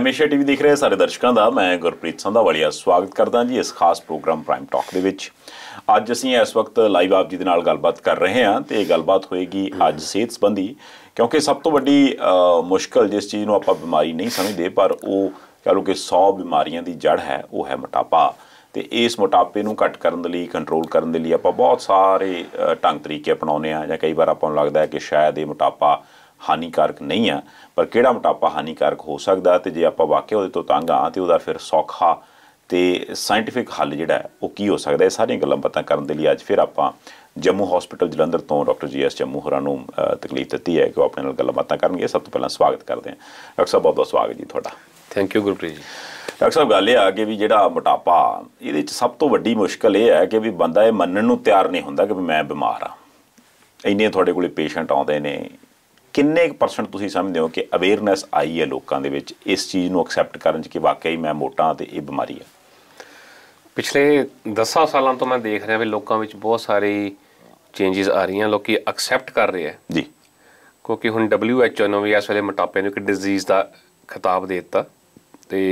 ਐਮਏਸ਼ੀਆ TV ਦੇਖ ਰਹੇ ਸਾਰੇ ਦਰਸ਼ਕਾਂ ਦਾ ਮੈਂ ਗੁਰਪ੍ਰੀਤ ਸੰਧਾਵਾਲੀਆ ਸਵਾਗਤ ਕਰਦਾ ਜੀ ਇਸ ਖਾਸ ਪ੍ਰੋਗਰਾਮ ਪ੍ਰਾਈਮ ਟਾਕ ਦੇ ਵਿੱਚ ਅੱਜ ਅਸੀਂ ਇਸ ਵਕਤ ਲਾਈਵ ਆਪ ਜੀ ਦੇ ਨਾਲ ਗੱਲਬਾਤ ਕਰ ਰਹੇ ਹਾਂ ਤੇ ਇਹ ਗੱਲਬਾਤ ਹੋਏਗੀ ਅੱਜ ਸਿਹਤ ਸੰਬੰਧੀ ਕਿਉਂਕਿ ਸਭ ਤੋਂ ਵੱਡੀ ਮੁਸ਼ਕਲ ਜਿਸ ਚੀਜ਼ ਨੂੰ ਆਪਾਂ ਬਿਮਾਰੀ ਨਹੀਂ ਸਮਝਦੇ ਪਰ ਉਹ ਕਹ ਲੋ ਕਿ 100 ਬਿਮਾਰੀਆਂ ਦੀ ਜੜ ਹੈ ਉਹ ਹੈ ਮੋਟਾਪਾ ਤੇ ਇਸ ਮੋਟਾਪੇ ਨੂੰ ਘਟ ਕਰਨ ਦੇ ਲਈ ਕੰਟਰੋਲ ਕਰਨ ਦੇ ਲਈ ਆਪਾਂ ਬਹੁਤ ਸਾਰੇ ਢੰਗ ਤਰੀਕੇ ਅਪਣਾਉਨੇ ਆ ਜਾਂ ਕਈ ਵਾਰ ਆਪਾਂ ਨੂੰ ਲੱਗਦਾ ਹੈ ਕਿ ਸ਼ਾਇਦ ਇਹ ਮੋਟਾਪਾ ਹਾਨੀਕਾਰਕ ਨਹੀਂ ਆ ਪਰ ਕਿਹੜਾ ਮੋਟਾਪਾ ਹਾਨੀਕਾਰਕ ਹੋ ਸਕਦਾ ਤੇ ਜੇ ਆਪਾਂ ਵਾਕਿਆ ਉਹਦੇ ਤੋਂ ਤੰਗ ਆ ਤੇ ਉਹਦਾ ਫਿਰ ਸੌਖਾ ਤੇ ਸਾਇੰਟਿਫਿਕ ਹੱਲ ਜਿਹੜਾ ਉਹ ਕੀ ਹੋ ਸਕਦਾ ਇਹ ਸਾਰੀਆਂ ਗੱਲਾਂ ਪਤਾ ਕਰਨ ਦੇ ਲਈ ਅੱਜ ਫਿਰ ਆਪਾਂ ਜੰਮੂ ਹਸਪੀਟਲ ਜਲੰਧਰ ਤੋਂ ਡਾਕਟਰ ਜੀ ਐਸ ਜੰਮੂ ਹਰਾਂ ਨੂੰ ਤਕਲੀਫ ਦਿੱਤੀ ਹੈ ਕਿ ਉਹ ਆਪਣੇ ਨਾਲ ਗੱਲਬਾਤਾਂ ਕਰਨਗੇ ਸਭ ਤੋਂ ਪਹਿਲਾਂ ਸਵਾਗਤ ਕਰਦੇ ਹਾਂ ਡਾਕਟਰ ਸਾਹਿਬ ਬਹੁਤ ਬਹੁਤ ਸਵਾਗਤ ਜੀ ਤੁਹਾਡਾ ਥੈਂਕ ਯੂ ਗੁਰਪ੍ਰੀਤ ਜੀ ਡਾਕਟਰ ਸਾਹਿਬ ਗੱਲ ਇਹ ਆ ਕਿ ਵੀ ਜਿਹੜਾ ਮੋਟਾਪਾ ਇਹਦੇ ਵਿੱਚ ਸਭ ਤੋਂ ਵੱਡੀ ਮੁਸ਼ਕਲ ਇਹ ਹੈ ਕਿ ਵੀ ਬੰਦਾ ਇਹ ਮੰਨਣ ਨੂੰ ਤਿਆਰ ਨਹੀਂ ਹੁੰਦਾ ਕਿ ਮੈਂ ਬਿਮਾਰ ਆ ਇੰਨੇ ਤੁਹਾਡੇ ਕੋਲੇ ਪੇਸ਼ੈਂਟ ਆਉਂਦੇ ਨੇ ਕਿੰਨੇ ਕੁ ਪਰਸੈਂਟ ਤੁਸੀਂ ਸਮਝਦੇ ਹੋ ਕਿ ਅਵੇਅਰਨੈਸ ਆਈ ਹੈ ਲੋਕਾਂ ਦੇ ਵਿੱਚ ਇਸ ਚੀਜ਼ ਨੂੰ ਐਕਸੈਪਟ ਕਰਨ 'ਚ ਕਿ ਵਾਕਈ ਮੈਂ ਮੋਟਾ ਤੇ ਇਹ ਬਿਮਾਰੀ ਹੈ ਪਿਛਲੇ 10 ਸਾਲਾਂ ਤੋਂ ਮੈਂ ਦੇਖ ਰਿਹਾ ਵੀ ਲੋਕਾਂ ਵਿੱਚ ਬਹੁਤ ਸਾਰੇ ਚੇਂਜਸ ਆ ਰਹੀਆਂ ਲੋਕੀ ਐਕਸੈਪਟ ਕਰ ਰਹੇ ਆ ਜੀ ਕਿਉਂਕਿ ਹੁਣ WHO ਨੇ ਵੀ ਇਸ ਵੇਲੇ ਮੋਟਾਪੇ ਨੂੰ ਇੱਕ ਡਿਜ਼ੀਜ਼ ਦਾ ਖਿਤਾਬ ਦੇ ਦਿੱਤਾ ਤੇ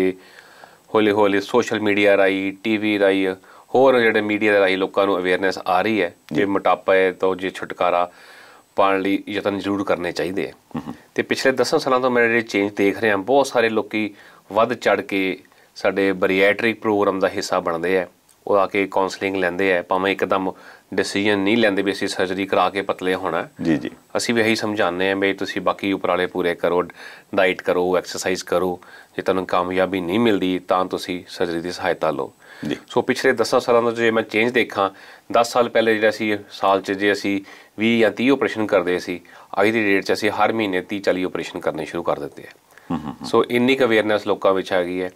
ਹੌਲੀ ਹੌਲੀ ਸੋਸ਼ਲ ਮੀਡੀਆ ਰਾਈ ਟੀਵੀ ਰਾਈ ਹੋਰ ਜਿਹੜੇ ਮੀਡੀਆ ਦੇ ਰਾਈ ਲੋਕਾਂ ਨੂੰ ਅਵੇਅਰਨੈਸ ਆ ਰਹੀ ਹੈ ਕਿ ਮੋਟਾਪੇ ਤੋਂ ਜੇ ਛੁਟਕਾਰਾ ਪਾਣ ਲਈ ਯਤਨ ਜ਼ਰੂਰ ਕਰਨੇ ਚਾਹੀਦੇ ਆ ਤੇ ਪਿਛਲੇ 10 ਸਾਲਾਂ ਤੋਂ ਮੈਂ ਜਿਹੜੇ ਚੇਂਜ ਦੇਖ ਰਿਹਾ ਬਹੁਤ ਸਾਰੇ ਲੋਕੀ ਵੱਧ ਚੜ ਕੇ ਸਾਡੇ ਬਰੀਐਟ੍ਰਿਕ ਪ੍ਰੋਗਰਾਮ ਦਾ ਹਿੱਸਾ ਬਣਦੇ ਆ ਉਹ ਆ ਕੇ ਕਾਉਂਸਲਿੰਗ ਲੈਂਦੇ ਆ ਭਾਵੇਂ ਇੱਕਦਮ ਡਿਸੀਜਨ ਨਹੀਂ ਲੈਂਦੇ ਵੀ ਅਸੀਂ ਸਰਜਰੀ ਕਰਾ ਕੇ ਪਤਲੇ ਹੋਣਾ ਜੀ ਜੀ ਅਸੀਂ ਵੀ ਇਹੀ ਸਮਝਾਉਂਦੇ ਆ ਵੀ ਤੁਸੀਂ ਬਾਕੀ ਉਪਰਾਲੇ ਪੂਰੇ ਕਰੋ ਡਾਈਟ ਕਰੋ ਐਕਸਰਸਾਈਜ਼ ਕਰੋ ਜੇ ਤੁਹਾਨੂੰ ਕਾਮਯਾਬੀ ਨਹੀਂ ਮਿਲਦੀ ਤਾਂ ਤੁਸੀਂ ਸਰਜਰੀ ਦੀ ਸਹਾਇਤਾ ਲਓ ਸੋ ਪਿਛਲੇ 10 ਸਾਲਾਂ ਦਾ ਜੇ ਮੈਂ ਚੇਂਜ ਦੇਖਾਂ 10 ਸਾਲ ਪਹਿਲੇ ਜਿਹੜਾ ਸੀ ਸਾਲ 'ਚ ਜੇ ਅਸੀਂ 20 ਜਾਂ 30 ਆਪਰੇਸ਼ਨ ਕਰਦੇ ਸੀ ਅੱਜ ਦੀ ਡੇਟ 'ਚ ਅਸੀਂ ਹਰ ਮਹੀਨੇ 30 40 ਆਪਰੇਸ਼ਨ ਕਰਨੇ ਸ਼ੁਰੂ ਕਰ ਦਿੱਤੇ ਆ ਸੋ ਇੰਨੀ ਕ ਅਵੇਅਰਨੈਸ ਲੋਕਾਂ ਵਿੱਚ ਆ ਗਈ ਹੈ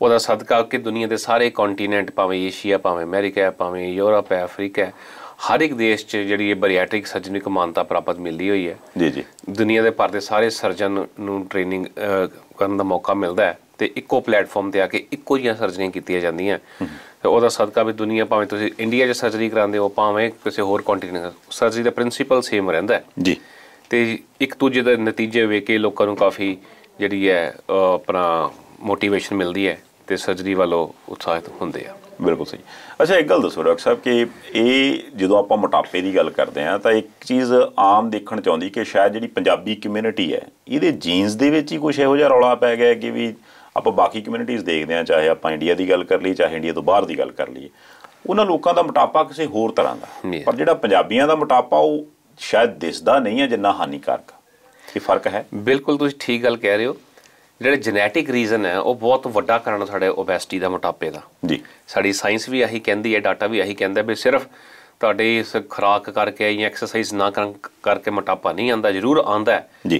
ਉਹਦਾ ਸਦਕਾ ਕਿ ਦੁਨੀਆ ਦੇ ਸਾਰੇ ਕੰਟੀਨੈਂਟ ਭਾਵੇਂ ਏਸ਼ੀਆ ਭਾਵੇਂ ਅਮਰੀਕਾ ਭਾਵੇਂ ਯੂਰਪ ਹੈ ਅਫਰੀਕਾ ਹੈ ਹਰ ਇੱਕ ਦੇਸ਼ 'ਚ ਜਿਹੜੀ ਇਹ ਬਰੀਆਟ੍ਰਿਕ ਸਰਜਨਿਕ ਨੂੰ ਮਾਨਤਾ ਪ੍ਰਾਪਤ ਮਿਲਦੀ ਹੋਈ ਹੈ ਜੀ ਜੀ ਦੁਨੀਆ ਦੇ ਭਰ ਦੇ ਸਾਰੇ ਸਰਜਨ ਨੂੰ ਟ੍ਰੇਨਿੰਗ ਕਰਨ ਦਾ ਮੌਕਾ ਮਿਲਦਾ ਹੈ ਤੇ ਇੱਕੋ ਪਲੇਟਫਾਰਮ ਤੇ ਆ ਕੇ ਇੱਕੋ ਜੀਆਂ ਸਰਜਰੀਆਂ ਕੀਤੀਆਂ ਜਾਂਦੀਆਂ ਤੇ ਉਹਦਾ ਸਦਕਾ ਵੀ ਦੁਨੀਆ ਭਾਵੇਂ ਤੁਸੀਂ ਇੰਡੀਆ 'ਚ ਸਰਜਰੀ ਕਰਾਉਂਦੇ ਹੋ ਭਾਵੇਂ ਕਿਸੇ ਹੋਰ ਕੰਟੀਨੈਂਟ ਸਰਜਰੀ ਦਾ ਪ੍ਰਿੰਸੀਪਲ ਸੇਮ ਰਹਿੰਦਾ ਹੈ ਜੀ ਤੇ ਇੱਕ ਦੂਜੇ ਦੇ ਨਤੀਜੇ ਵੇਖ ਕੇ ਲੋਕਾਂ ਨੂੰ ਕਾਫੀ ਜਿਹੜੀ ਹੈ ਆਪਣਾ ਮੋਟੀਵੇਸ਼ਨ ਮਿਲਦੀ ਹੈ ਤੇ ਸਰਜਰੀ ਵੱਲੋਂ ਉਤਸ਼ਾਹਿਤ ਹੁੰਦੇ ਆ ਬਿਲਕੁਲ ਸਹੀ ਅੱਛਾ ਇੱਕ ਗੱਲ ਦੱਸੋ ਡਾਕਟਰ ਸਾਹਿਬ ਕਿ ਇਹ ਜਦੋਂ ਆਪਾਂ ਮੋਟਾਪੇ ਦੀ ਗੱਲ ਕਰਦੇ ਆ ਤਾਂ ਇੱਕ ਚੀਜ਼ ਆਮ ਦੇਖਣ ਚ ਆਉਂਦੀ ਕਿ ਸ਼ਾਇਦ ਜਿਹੜੀ ਪੰਜਾਬੀ ਕਮਿਊਨਿਟੀ ਹੈ ਇਹਦੇ ਜੀਨਸ ਦੇ ਵਿੱਚ ਹੀ ਕੁਝ ਇਹੋ ਜਿਹਾ ਰੌਲਾ ਪੈ ਗਿਆ ਕਿ ਵੀ ਆਪਾਂ ਬਾਕੀ ਕਮਿਊਨਿਟੀਆਂ ਦੇਖਦੇ ਆ ਚਾਹੇ ਆਪਾਂ ਇੰਡੀਆ ਦੀ ਗੱਲ ਕਰ ਲਈ ਚਾਹੇ ਇੰਡੀਆ ਤੋਂ ਬਾਹਰ ਦੀ ਗੱਲ ਕਰ ਲਈਏ ਉਹਨਾਂ ਲੋਕਾਂ ਦਾ ਮੋਟਾਪਾ ਕਿਸੇ ਹੋਰ ਤਰ੍ਹਾਂ ਦਾ ਪਰ ਜਿਹੜਾ ਪੰਜਾਬੀਆਂ ਦਾ ਮੋਟਾਪਾ ਉਹ ਸ਼ਾਇਦ ਦਿਸਦਾ ਨਹੀਂ ਹੈ ਜਿੰਨਾ ਹਾਨੀਕਾਰਕ ਕੀ ਫਰਕ ਹੈ ਬਿਲਕੁਲ ਤੁਸੀਂ ਠੀਕ ਗੱਲ ਕਹਿ ਰਹੇ ਹੋ ਜਿਹੜੇ ਜੈਨੇਟਿਕ ਰੀਜ਼ਨ ਹੈ ਉਹ ਬਹੁਤ ਵੱਡਾ ਕਾਰਨ ਸਾਡੇ ਓਬੈਸਿਟੀ ਦਾ ਮੋਟਾਪੇ ਦਾ ਜੀ ਸਾਡੀ ਸਾਇੰਸ ਵੀ ਆਹੀ ਕਹਿੰਦੀ ਹੈ ਡਾਟਾ ਵੀ ਆਹੀ ਕਹਿੰਦਾ ਵੀ ਸਿਰਫ ਤੁਹਾਡੇ ਇਸ ਖਰਾਕ ਕਰਕੇ ਜਾਂ ਐਕਸਰਸਾਈਜ਼ ਨਾ ਕਰਨ ਕਰਕੇ ਮੋਟਾਪਾ ਨਹੀਂ ਆਂਦਾ ਜ਼ਰੂਰ ਆਂਦਾ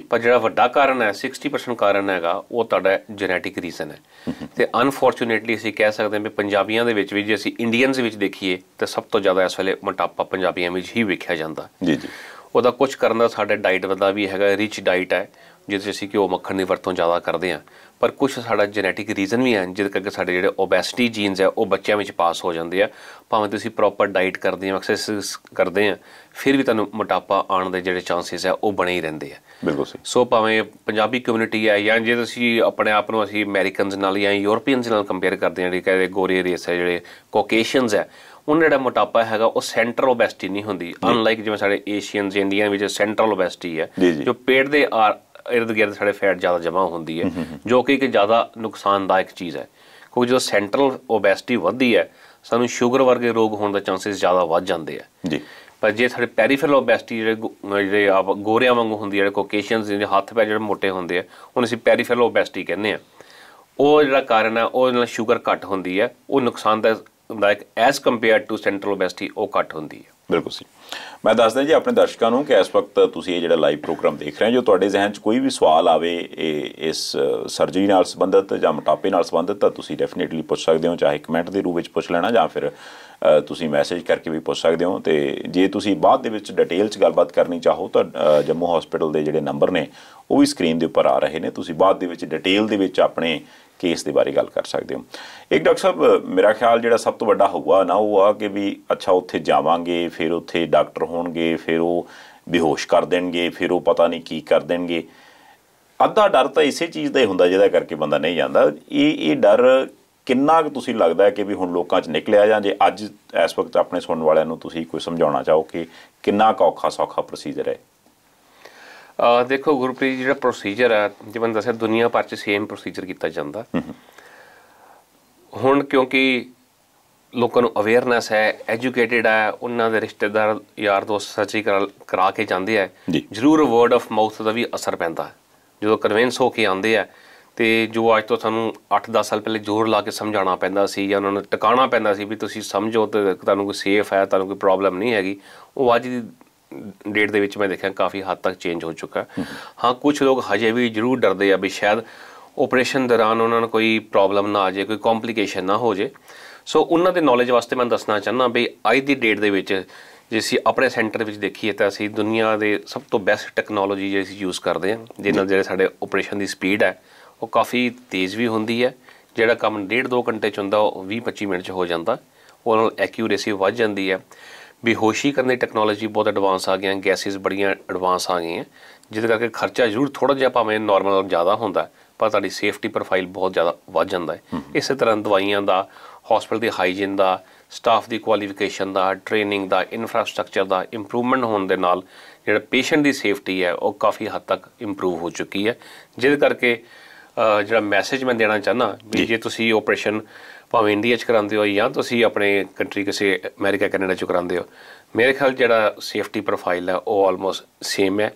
ਪਰ ਜਿਹੜਾ ਵੱਡਾ ਕਾਰਨ ਹੈ 60% ਕਾਰਨ ਹੈਗਾ ਉਹ ਤੁਹਾਡਾ ਜੈਨੇਟਿਕ ਰੀਜ਼ਨ ਹੈ ਤੇ ਅਨਫੋਰਚੂਨੇਟਲੀ ਅਸੀਂ ਕਹਿ ਸਕਦੇ ਹਾਂ ਵੀ ਪੰਜਾਬੀਆਂ ਦੇ ਵਿੱਚ ਵੀ ਜੇ ਅਸੀਂ ਇੰਡੀਅਨਸ ਵਿੱਚ ਦੇਖੀਏ ਤਾਂ ਸਭ ਤੋਂ ਜ਼ਿਆਦਾ ਇਸ ਵੇਲੇ ਮੋਟਾਪਾ ਪੰਜਾਬੀਆਂ ਵਿੱਚ ਹੀ ਵੇਖਿਆ ਜਾਂਦਾ ਜੀ ਜੀ ਉਹਦਾ ਕੁਝ ਕਰਨ ਦਾ ਸਾਡੇ ਡਾਈਟ ਦਾ ਵੀ ਹੈਗਾ ਰਿਚ ਡਾਈਟ ਹੈ ਜਿਹਦੇ ਅਸੀਂ ਕਿ ਉਹ ਮੱਖਣ ਦੀ ਵਰਤੋਂ ਜ਼ਿਆਦਾ ਕਰਦੇ ਹਾਂ ਪਰ ਕੁਝ ਸਾਡਾ ਜੈਨੇਟਿਕ ਰੀਜ਼ਨ ਵੀ ਹੈ ਜਿਹਦੇ ਕਰਕੇ ਸਾਡੇ ਜਿਹੜੇ ਓਬੈਸਿਟੀ ਜੀਨਸ ਹੈ ਉਹ ਬੱਚਿਆਂ ਵਿੱਚ ਪਾਸ ਹੋ ਜਾਂਦੇ ਆ ਭਾਵੇਂ ਤੁਸੀਂ ਪ੍ਰੋਪਰ ਡਾਈਟ ਕਰਦੇ ਆ ਐਕਸਰਸਾਈਜ਼ ਕਰਦੇ ਆ ਫਿਰ ਵੀ ਤੁਹਾਨੂੰ ਮੋਟਾਪਾ ਆਉਣ ਦੇ ਜਿਹੜੇ ਚਾਂਸਸ ਹੈ ਉਹ ਬਣੇ ਹੀ ਰਹਿੰਦੇ ਆ ਬਿਲਕੁਲ ਸਹੀ ਸੋ ਭਾਵੇਂ ਪੰਜਾਬੀ ਕਮਿਊਨਿਟੀ ਹੈ ਜਾਂ ਜੇ ਤੁਸੀਂ ਆਪਣੇ ਆਪ ਨੂੰ ਅਸੀਂ ਅਮਰੀਕਨਸ ਨਾਲ ਜਾਂ ਯੂਰੋਪੀਅਨਸ ਨਾਲ ਕੰਪੇਅਰ ਕਰਦੇ ਆ ਜਿਹੜੇ ਕਹਿੰਦੇ ਗੋਰੇ ਰੇਸ ਹੈ ਜਿਹੜੇ ਕੋਕੇਸ਼ੀਅਨਸ ਹੈ ਉਹਨਾਂ ਦਾ ਮੋਟਾਪਾ ਹੈਗਾ ਉਹ ਸੈਂਟਰ ਓਬੈਸਟੀ ਨਹੀਂ ਹੁੰਦੀ ਅਨਲਾਈਕ ਜਿਵੇਂ ਸਾਡੇ ਏਸ਼ੀਅਨਸ ਇੰਡੀਅਨ ਵਿੱਚ ਸੈਂਟਰਲ ਓਬੈਸਟੀ ਹੈ ਜੋ ਪੇਟ ਦੇ ਇਰਦ ਗਿਰਦ ਸਾਡੇ ਫੈਟ ਜ਼ਿਆਦਾ ਜਮ੍ਹਾਂ ਹੁੰਦੀ ਹੈ ਜੋ ਕਿ ਇੱਕ ਜ਼ਿਆਦਾ ਨੁਕਸਾਨਦਾਇਕ ਚੀਜ਼ ਹੈ ਕਿਉਂਕਿ ਜਦੋਂ ਸੈਂਟਰਲ ਓਬੈਸਿਟੀ ਵੱਧਦੀ ਹੈ ਸਾਨੂੰ ਸ਼ੂਗਰ ਵਰਗੇ ਰੋਗ ਹੋਣ ਦਾ ਚਾਂਸਸ ਜ਼ਿਆਦਾ ਵੱਧ ਜਾਂਦੇ ਆ ਜੀ ਪਰ ਜੇ ਸਾਡੇ ਪੈਰੀਫਰਲ ਓਬੈਸਿਟੀ ਜਿਹੜੇ ਜਿਹੜੇ ਆਪ ਗੋਰਿਆਂ ਵਾਂਗੂ ਹੁੰਦੀ ਜਿਹੜੇ ਕੋਕੇਸ਼ੀਅਨਸ ਜਿਹਦੇ ਹੱਥ ਪੈ ਜਿਹੜੇ ਮੋਟੇ ਹੁੰਦੇ ਆ ਉਹਨੂੰ ਅਸੀਂ ਪੈਰੀਫਰਲ ਓਬੈਸਿਟੀ ਕਹਿੰਦੇ ਆ ਉਹ ਜਿਹੜਾ ਕਾਰਨ ਆ ਉਹ ਨਾਲ ਸ਼ੂਗਰ ਘੱਟ ਹੁੰਦੀ ਹੈ ਉਹ ਨੁਕਸਾਨਦਾਇਕ as compare to central obesity ਉਹ ਘੱਟ ਹੁੰਦੀ ਹੈ ਬਿਲਕੁਲ ਸਹੀ ਮੈਂ ਦੱਸਦਾ ਜੀ ਆਪਣੇ ਦਰਸ਼ਕਾਂ ਨੂੰ ਕਿ ਇਸ ਵਕਤ ਤੁਸੀਂ ਇਹ ਜਿਹੜਾ ਲਾਈਵ ਪ੍ਰੋਗਰਾਮ ਦੇਖ ਰਹੇ ਹੋ ਜੋ ਤੁਹਾਡੇ ਜ਼ਿਹਨ 'ਚ ਕੋਈ ਵੀ ਸਵਾਲ ਆਵੇ ਇਹ ਇਸ ਸਰਜਰੀ ਨਾਲ ਸੰਬੰਧਿਤ ਜਾਂ ਮੋਟਾਪੇ ਨਾਲ ਸੰਬੰਧਿਤ ਤਾਂ ਤੁਸੀਂ ਡੈਫੀਨਿਟਲੀ ਪੁੱਛ ਸਕਦੇ ਹੋ ਚਾਹੇ ਕਮੈਂਟ ਦੇ ਰੂਪ ਵਿੱਚ ਪੁੱਛ ਲੈਣਾ ਜਾਂ ਫਿਰ ਤੁਸੀਂ ਮੈਸੇਜ ਕਰਕੇ ਵੀ ਪੁੱਛ ਸਕਦੇ ਹੋ ਤੇ ਜੇ ਤੁਸੀਂ ਬਾਅਦ ਦੇ ਵਿੱਚ ਡਿਟੇਲ 'ਚ ਗੱਲਬਾਤ ਕਰਨੀ ਚਾਹੋ ਤਾਂ ਜੰਮੂ ਹਸਪੀਟਲ ਦੇ ਜਿਹੜੇ ਨੰਬਰ ਨੇ ਉਹ ਵੀ ਸਕਰੀਨ ਦੇ ਉੱਪਰ ਆ ਰਹੇ ਨੇ ਤੁਸੀਂ ਬਾਅਦ ਦੇ ਵਿੱਚ ਡਿਟੇਲ ਦੇ ਵਿੱਚ ਆਪਣੇ ਕੇਸ ਦੇ ਬਾਰੇ ਗੱਲ ਕਰ ਸਕਦੇ ਹੋ ਇੱਕ ਡਾਕਟਰ ਸਾਹਿਬ ਮੇਰਾ ਖਿਆਲ ਜਿਹੜਾ ਸਭ ਤੋਂ ਵੱਡਾ ਹੋਊਗਾ ਨਾ ਉਹ ਆ ਕਿ ਵੀ ਅੱਛਾ ਉੱਥੇ ਜਾਵਾਂਗੇ ਫਿਰ ਉੱਥੇ ਡਾਕਟਰ ਹੋਣਗੇ ਫਿਰ ਉਹ ਬੇਹੋਸ਼ ਕਰ ਦੇਣਗੇ ਫਿਰ ਉਹ ਪਤਾ ਨਹੀਂ ਕੀ ਕਰ ਦੇਣਗੇ ਅੱਧਾ ਡਰ ਤਾਂ ਇਸੇ ਚੀਜ਼ ਦਾ ਹੀ ਹੁੰਦਾ ਜਿਹਦਾ ਕਰਕੇ ਬੰਦਾ ਨਹੀਂ ਜਾਂਦਾ ਇਹ ਇਹ ਡਰ ਕਿੰਨਾ ਕੁ ਤੁਸੀਂ ਲੱਗਦਾ ਹੈ ਕਿ ਵੀ ਹੁਣ ਲੋਕਾਂ 'ਚ ਨਿਕਲਿਆ ਜਾਂ ਜੇ ਅੱਜ ਇਸ ਵਕਤ ਆਪਣੇ ਸੁਣਨ ਵਾਲਿਆਂ ਨੂੰ ਤੁਸੀਂ ਕੋਈ ਸਮਝਾਉਣਾ ਚਾਹੋ ਕਿ ਕਿੰਨਾ ਕੁ ਔਖਾ ਸੌਖਾ ਪ੍ਰੋਸੀਜਰ ਹੈ ਆ ਦੇਖੋ ਗੁਰਪ੍ਰੀਤ ਜਿਹੜਾ ਪ੍ਰੋਸੀਜਰ ਹੈ ਜਿਵੇਂ ਦੱਸਿਆ ਦੁਨੀਆ ਭਰ 'ਚ ਸੇਮ ਪ੍ਰੋਸੀਜਰ ਕੀਤਾ ਜਾਂਦਾ ਹੁਣ ਕਿਉਂਕਿ ਲੋਕਾਂ ਨੂੰ ਅਵੇਅਰਨੈਸ ਹੈ ਐਜੂਕੇਟਿਡ ਹੈ ਉਹਨਾਂ ਦੇ ਰਿਸ਼ਤੇਦਾਰ ਯਾਰ ਦੋਸਤ ਸੱਚੀ ਕਰਾ ਕੇ ਜਾਂਦੇ ਆ ਜਰੂਰ ਵਰਡ ਆਫ ਮਾਊਥ ਦਾ ਵੀ ਅਸਰ ਪੈਂਦਾ ਜਦੋਂ ਕਨਵਿੰਸ ਹੋ ਕੇ ਆਉਂਦੇ ਆ ਤੇ ਜੋ ਅੱਜ ਤੋਂ ਸਾਨੂੰ 8-10 ਸਾਲ ਪਹਿਲੇ ਜ਼ੋਰ ਲਾ ਕੇ ਸਮਝਾਉਣਾ ਪੈਂਦਾ ਸੀ ਜਾਂ ਉਹਨਾਂ ਨੂੰ ਟਿਕਾਣਾ ਪੈਂਦਾ ਸੀ ਵੀ ਤੁਸੀਂ ਸਮਝੋ ਤੇ ਤੁਹਾਨੂੰ ਕੋਈ ਸੇਫ ਹੈ ਤੁਹਾਨੂੰ ਕੋਈ ਪ੍ਰੋਬਲਮ ਨਹੀਂ ਹੈਗੀ ਉਹ ਅੱਜ ਦੀ ਡੇਟ ਦੇ ਵਿੱਚ ਮੈਂ ਦੇਖਿਆ ਕਾਫੀ ਹੱਦ ਤੱਕ ਚੇਂਜ ਹੋ ਚੁੱਕਾ ਹਾਂ ਕੁਝ ਲੋਕ ਹਜੇ ਵੀ ਜ਼ਰੂਰ ਡਰਦੇ ਆ ਵੀ ਸ਼ਾਇਦ ਆਪਰੇਸ਼ਨ ਦੌਰਾਨ ਉਹਨਾਂ ਨੂੰ ਕੋਈ ਪ੍ਰੋਬਲਮ ਨਾ ਆ ਜਾਏ ਕੋਈ ਕੰਪਲਿਕੇਸ਼ਨ ਨਾ ਹੋ ਜਾਏ ਸੋ ਉਹਨਾਂ ਦੇ ਨੌਲੇਜ ਵਾਸਤੇ ਮੈਂ ਦੱਸਣਾ ਚਾਹੁੰਦਾ ਵੀ ਅੱਜ ਦੀ ਡੇਟ ਦੇ ਵਿੱਚ ਜੇ ਸੀ ਆਪਣੇ ਸੈਂਟਰ ਵਿੱਚ ਦੇਖੀਏ ਤਾਂ ਅਸੀਂ ਦੁਨੀਆ ਦੇ ਸਭ ਤੋਂ ਬੈਸਟ ਟੈਕਨੋਲੋਜੀ ਜੇ ਅਸੀਂ ਯੂਜ਼ ਕਰਦੇ ਹਾਂ ਜਿਨ੍ਹਾਂ ਜਿਹੜੇ ਸਾਡੇ ਆਪਰੇਸ਼ਨ ਦੀ ਸਪੀਡ ਹੈ ਉਹ ਕਾਫੀ ਤੇਜ਼ ਵੀ ਹੁੰਦੀ ਹੈ ਜਿਹੜਾ ਕੰਮ 1.5 2 ਘੰਟੇ ਚ ਹੁੰਦਾ ਉਹ 20 25 ਮਿੰਟ ਚ ਹੋ ਜਾਂਦਾ ਉਹ ਨਾਲ ਐਕਿਊਰੇਸੀ ਵੱਧ ਜਾਂਦੀ ਹੈ ਬੇਹੋਸ਼ੀ ਕਰਨ ਦੀ ਟੈਕਨੋਲੋਜੀ ਬਹੁਤ ਐਡਵਾਂਸ ਆ ਗਈਆਂ ਗੈਸਿਸ ਬੜੀਆਂ ਐਡਵਾਂਸ ਆ ਗਈਆਂ ਜਿਹਦੇ ਕਰਕੇ ਖਰਚਾ ਜ਼ਰੂਰ ਥੋੜਾ ਜਿਹਾ ਭਾਵੇਂ ਨਾਰਮਲ ਨਾਲੋਂ ਜ਼ਿਆਦਾ ਹੁੰਦਾ ਪਰ ਤੁਹਾਡੀ ਸੇਫਟੀ ਪ੍ਰੋਫਾਈਲ ਬਹੁਤ ਜ਼ਿਆਦਾ ਵੱਧ ਜਾਂਦਾ ਹੈ ਇਸੇ ਤਰ੍ਹਾਂ ਦਵਾਈਆਂ ਦਾ ਹਸਪੀਟਲ ਦੀ ਹਾਈਜੀਨ ਦਾ ਸਟਾਫ ਦੀ ਕੁਆਲੀਫਿਕੇਸ਼ਨ ਦਾ ਟ੍ਰੇਨਿੰਗ ਦਾ ਇਨਫਰਾਸਟ੍ਰਕਚਰ ਦਾ ਇੰਪਰੂਵਮੈਂਟ ਹੋਣ ਦੇ ਨਾਲ ਜਿਹੜਾ ਪੇਸ਼ੈਂਟ ਦੀ ਸੇਫਟੀ ਹੈ ਉਹ ਕਾਫੀ ਹੱਦ ਤੱਕ ਇੰਪਰੂਵ ਹੋ ਚੁੱਕੀ ਹੈ ਜਿਹਦੇ ਕਰਕੇ ਜਿਹੜਾ ਮੈਸੇਜ ਮੈਂ ਦੇਣਾ ਚਾਹਨਾ ਵੀ ਜੇ ਤੁਸੀਂ ਆਪਰੇਸ਼ਨ ਭਾਵੇਂ ਇੰਡੀਆ 'ਚ ਕਰਾਉਂਦੇ ਹੋ ਜਾਂ ਤੁਸੀਂ ਆਪਣੇ ਕੰਟਰੀ ਕਿਸੇ ਅਮਰੀਕਾ ਕੈਨੇਡਾ 'ਚ ਕਰਾਉਂਦੇ ਹੋ ਮੇਰੇ ਖਿਆਲ ਜਿਹੜਾ ਸੇਫਟੀ ਪ੍ਰੋਫਾਈਲ ਹੈ ਉਹ ਆਲਮੋਸਟ ਸੇਮ ਹੈ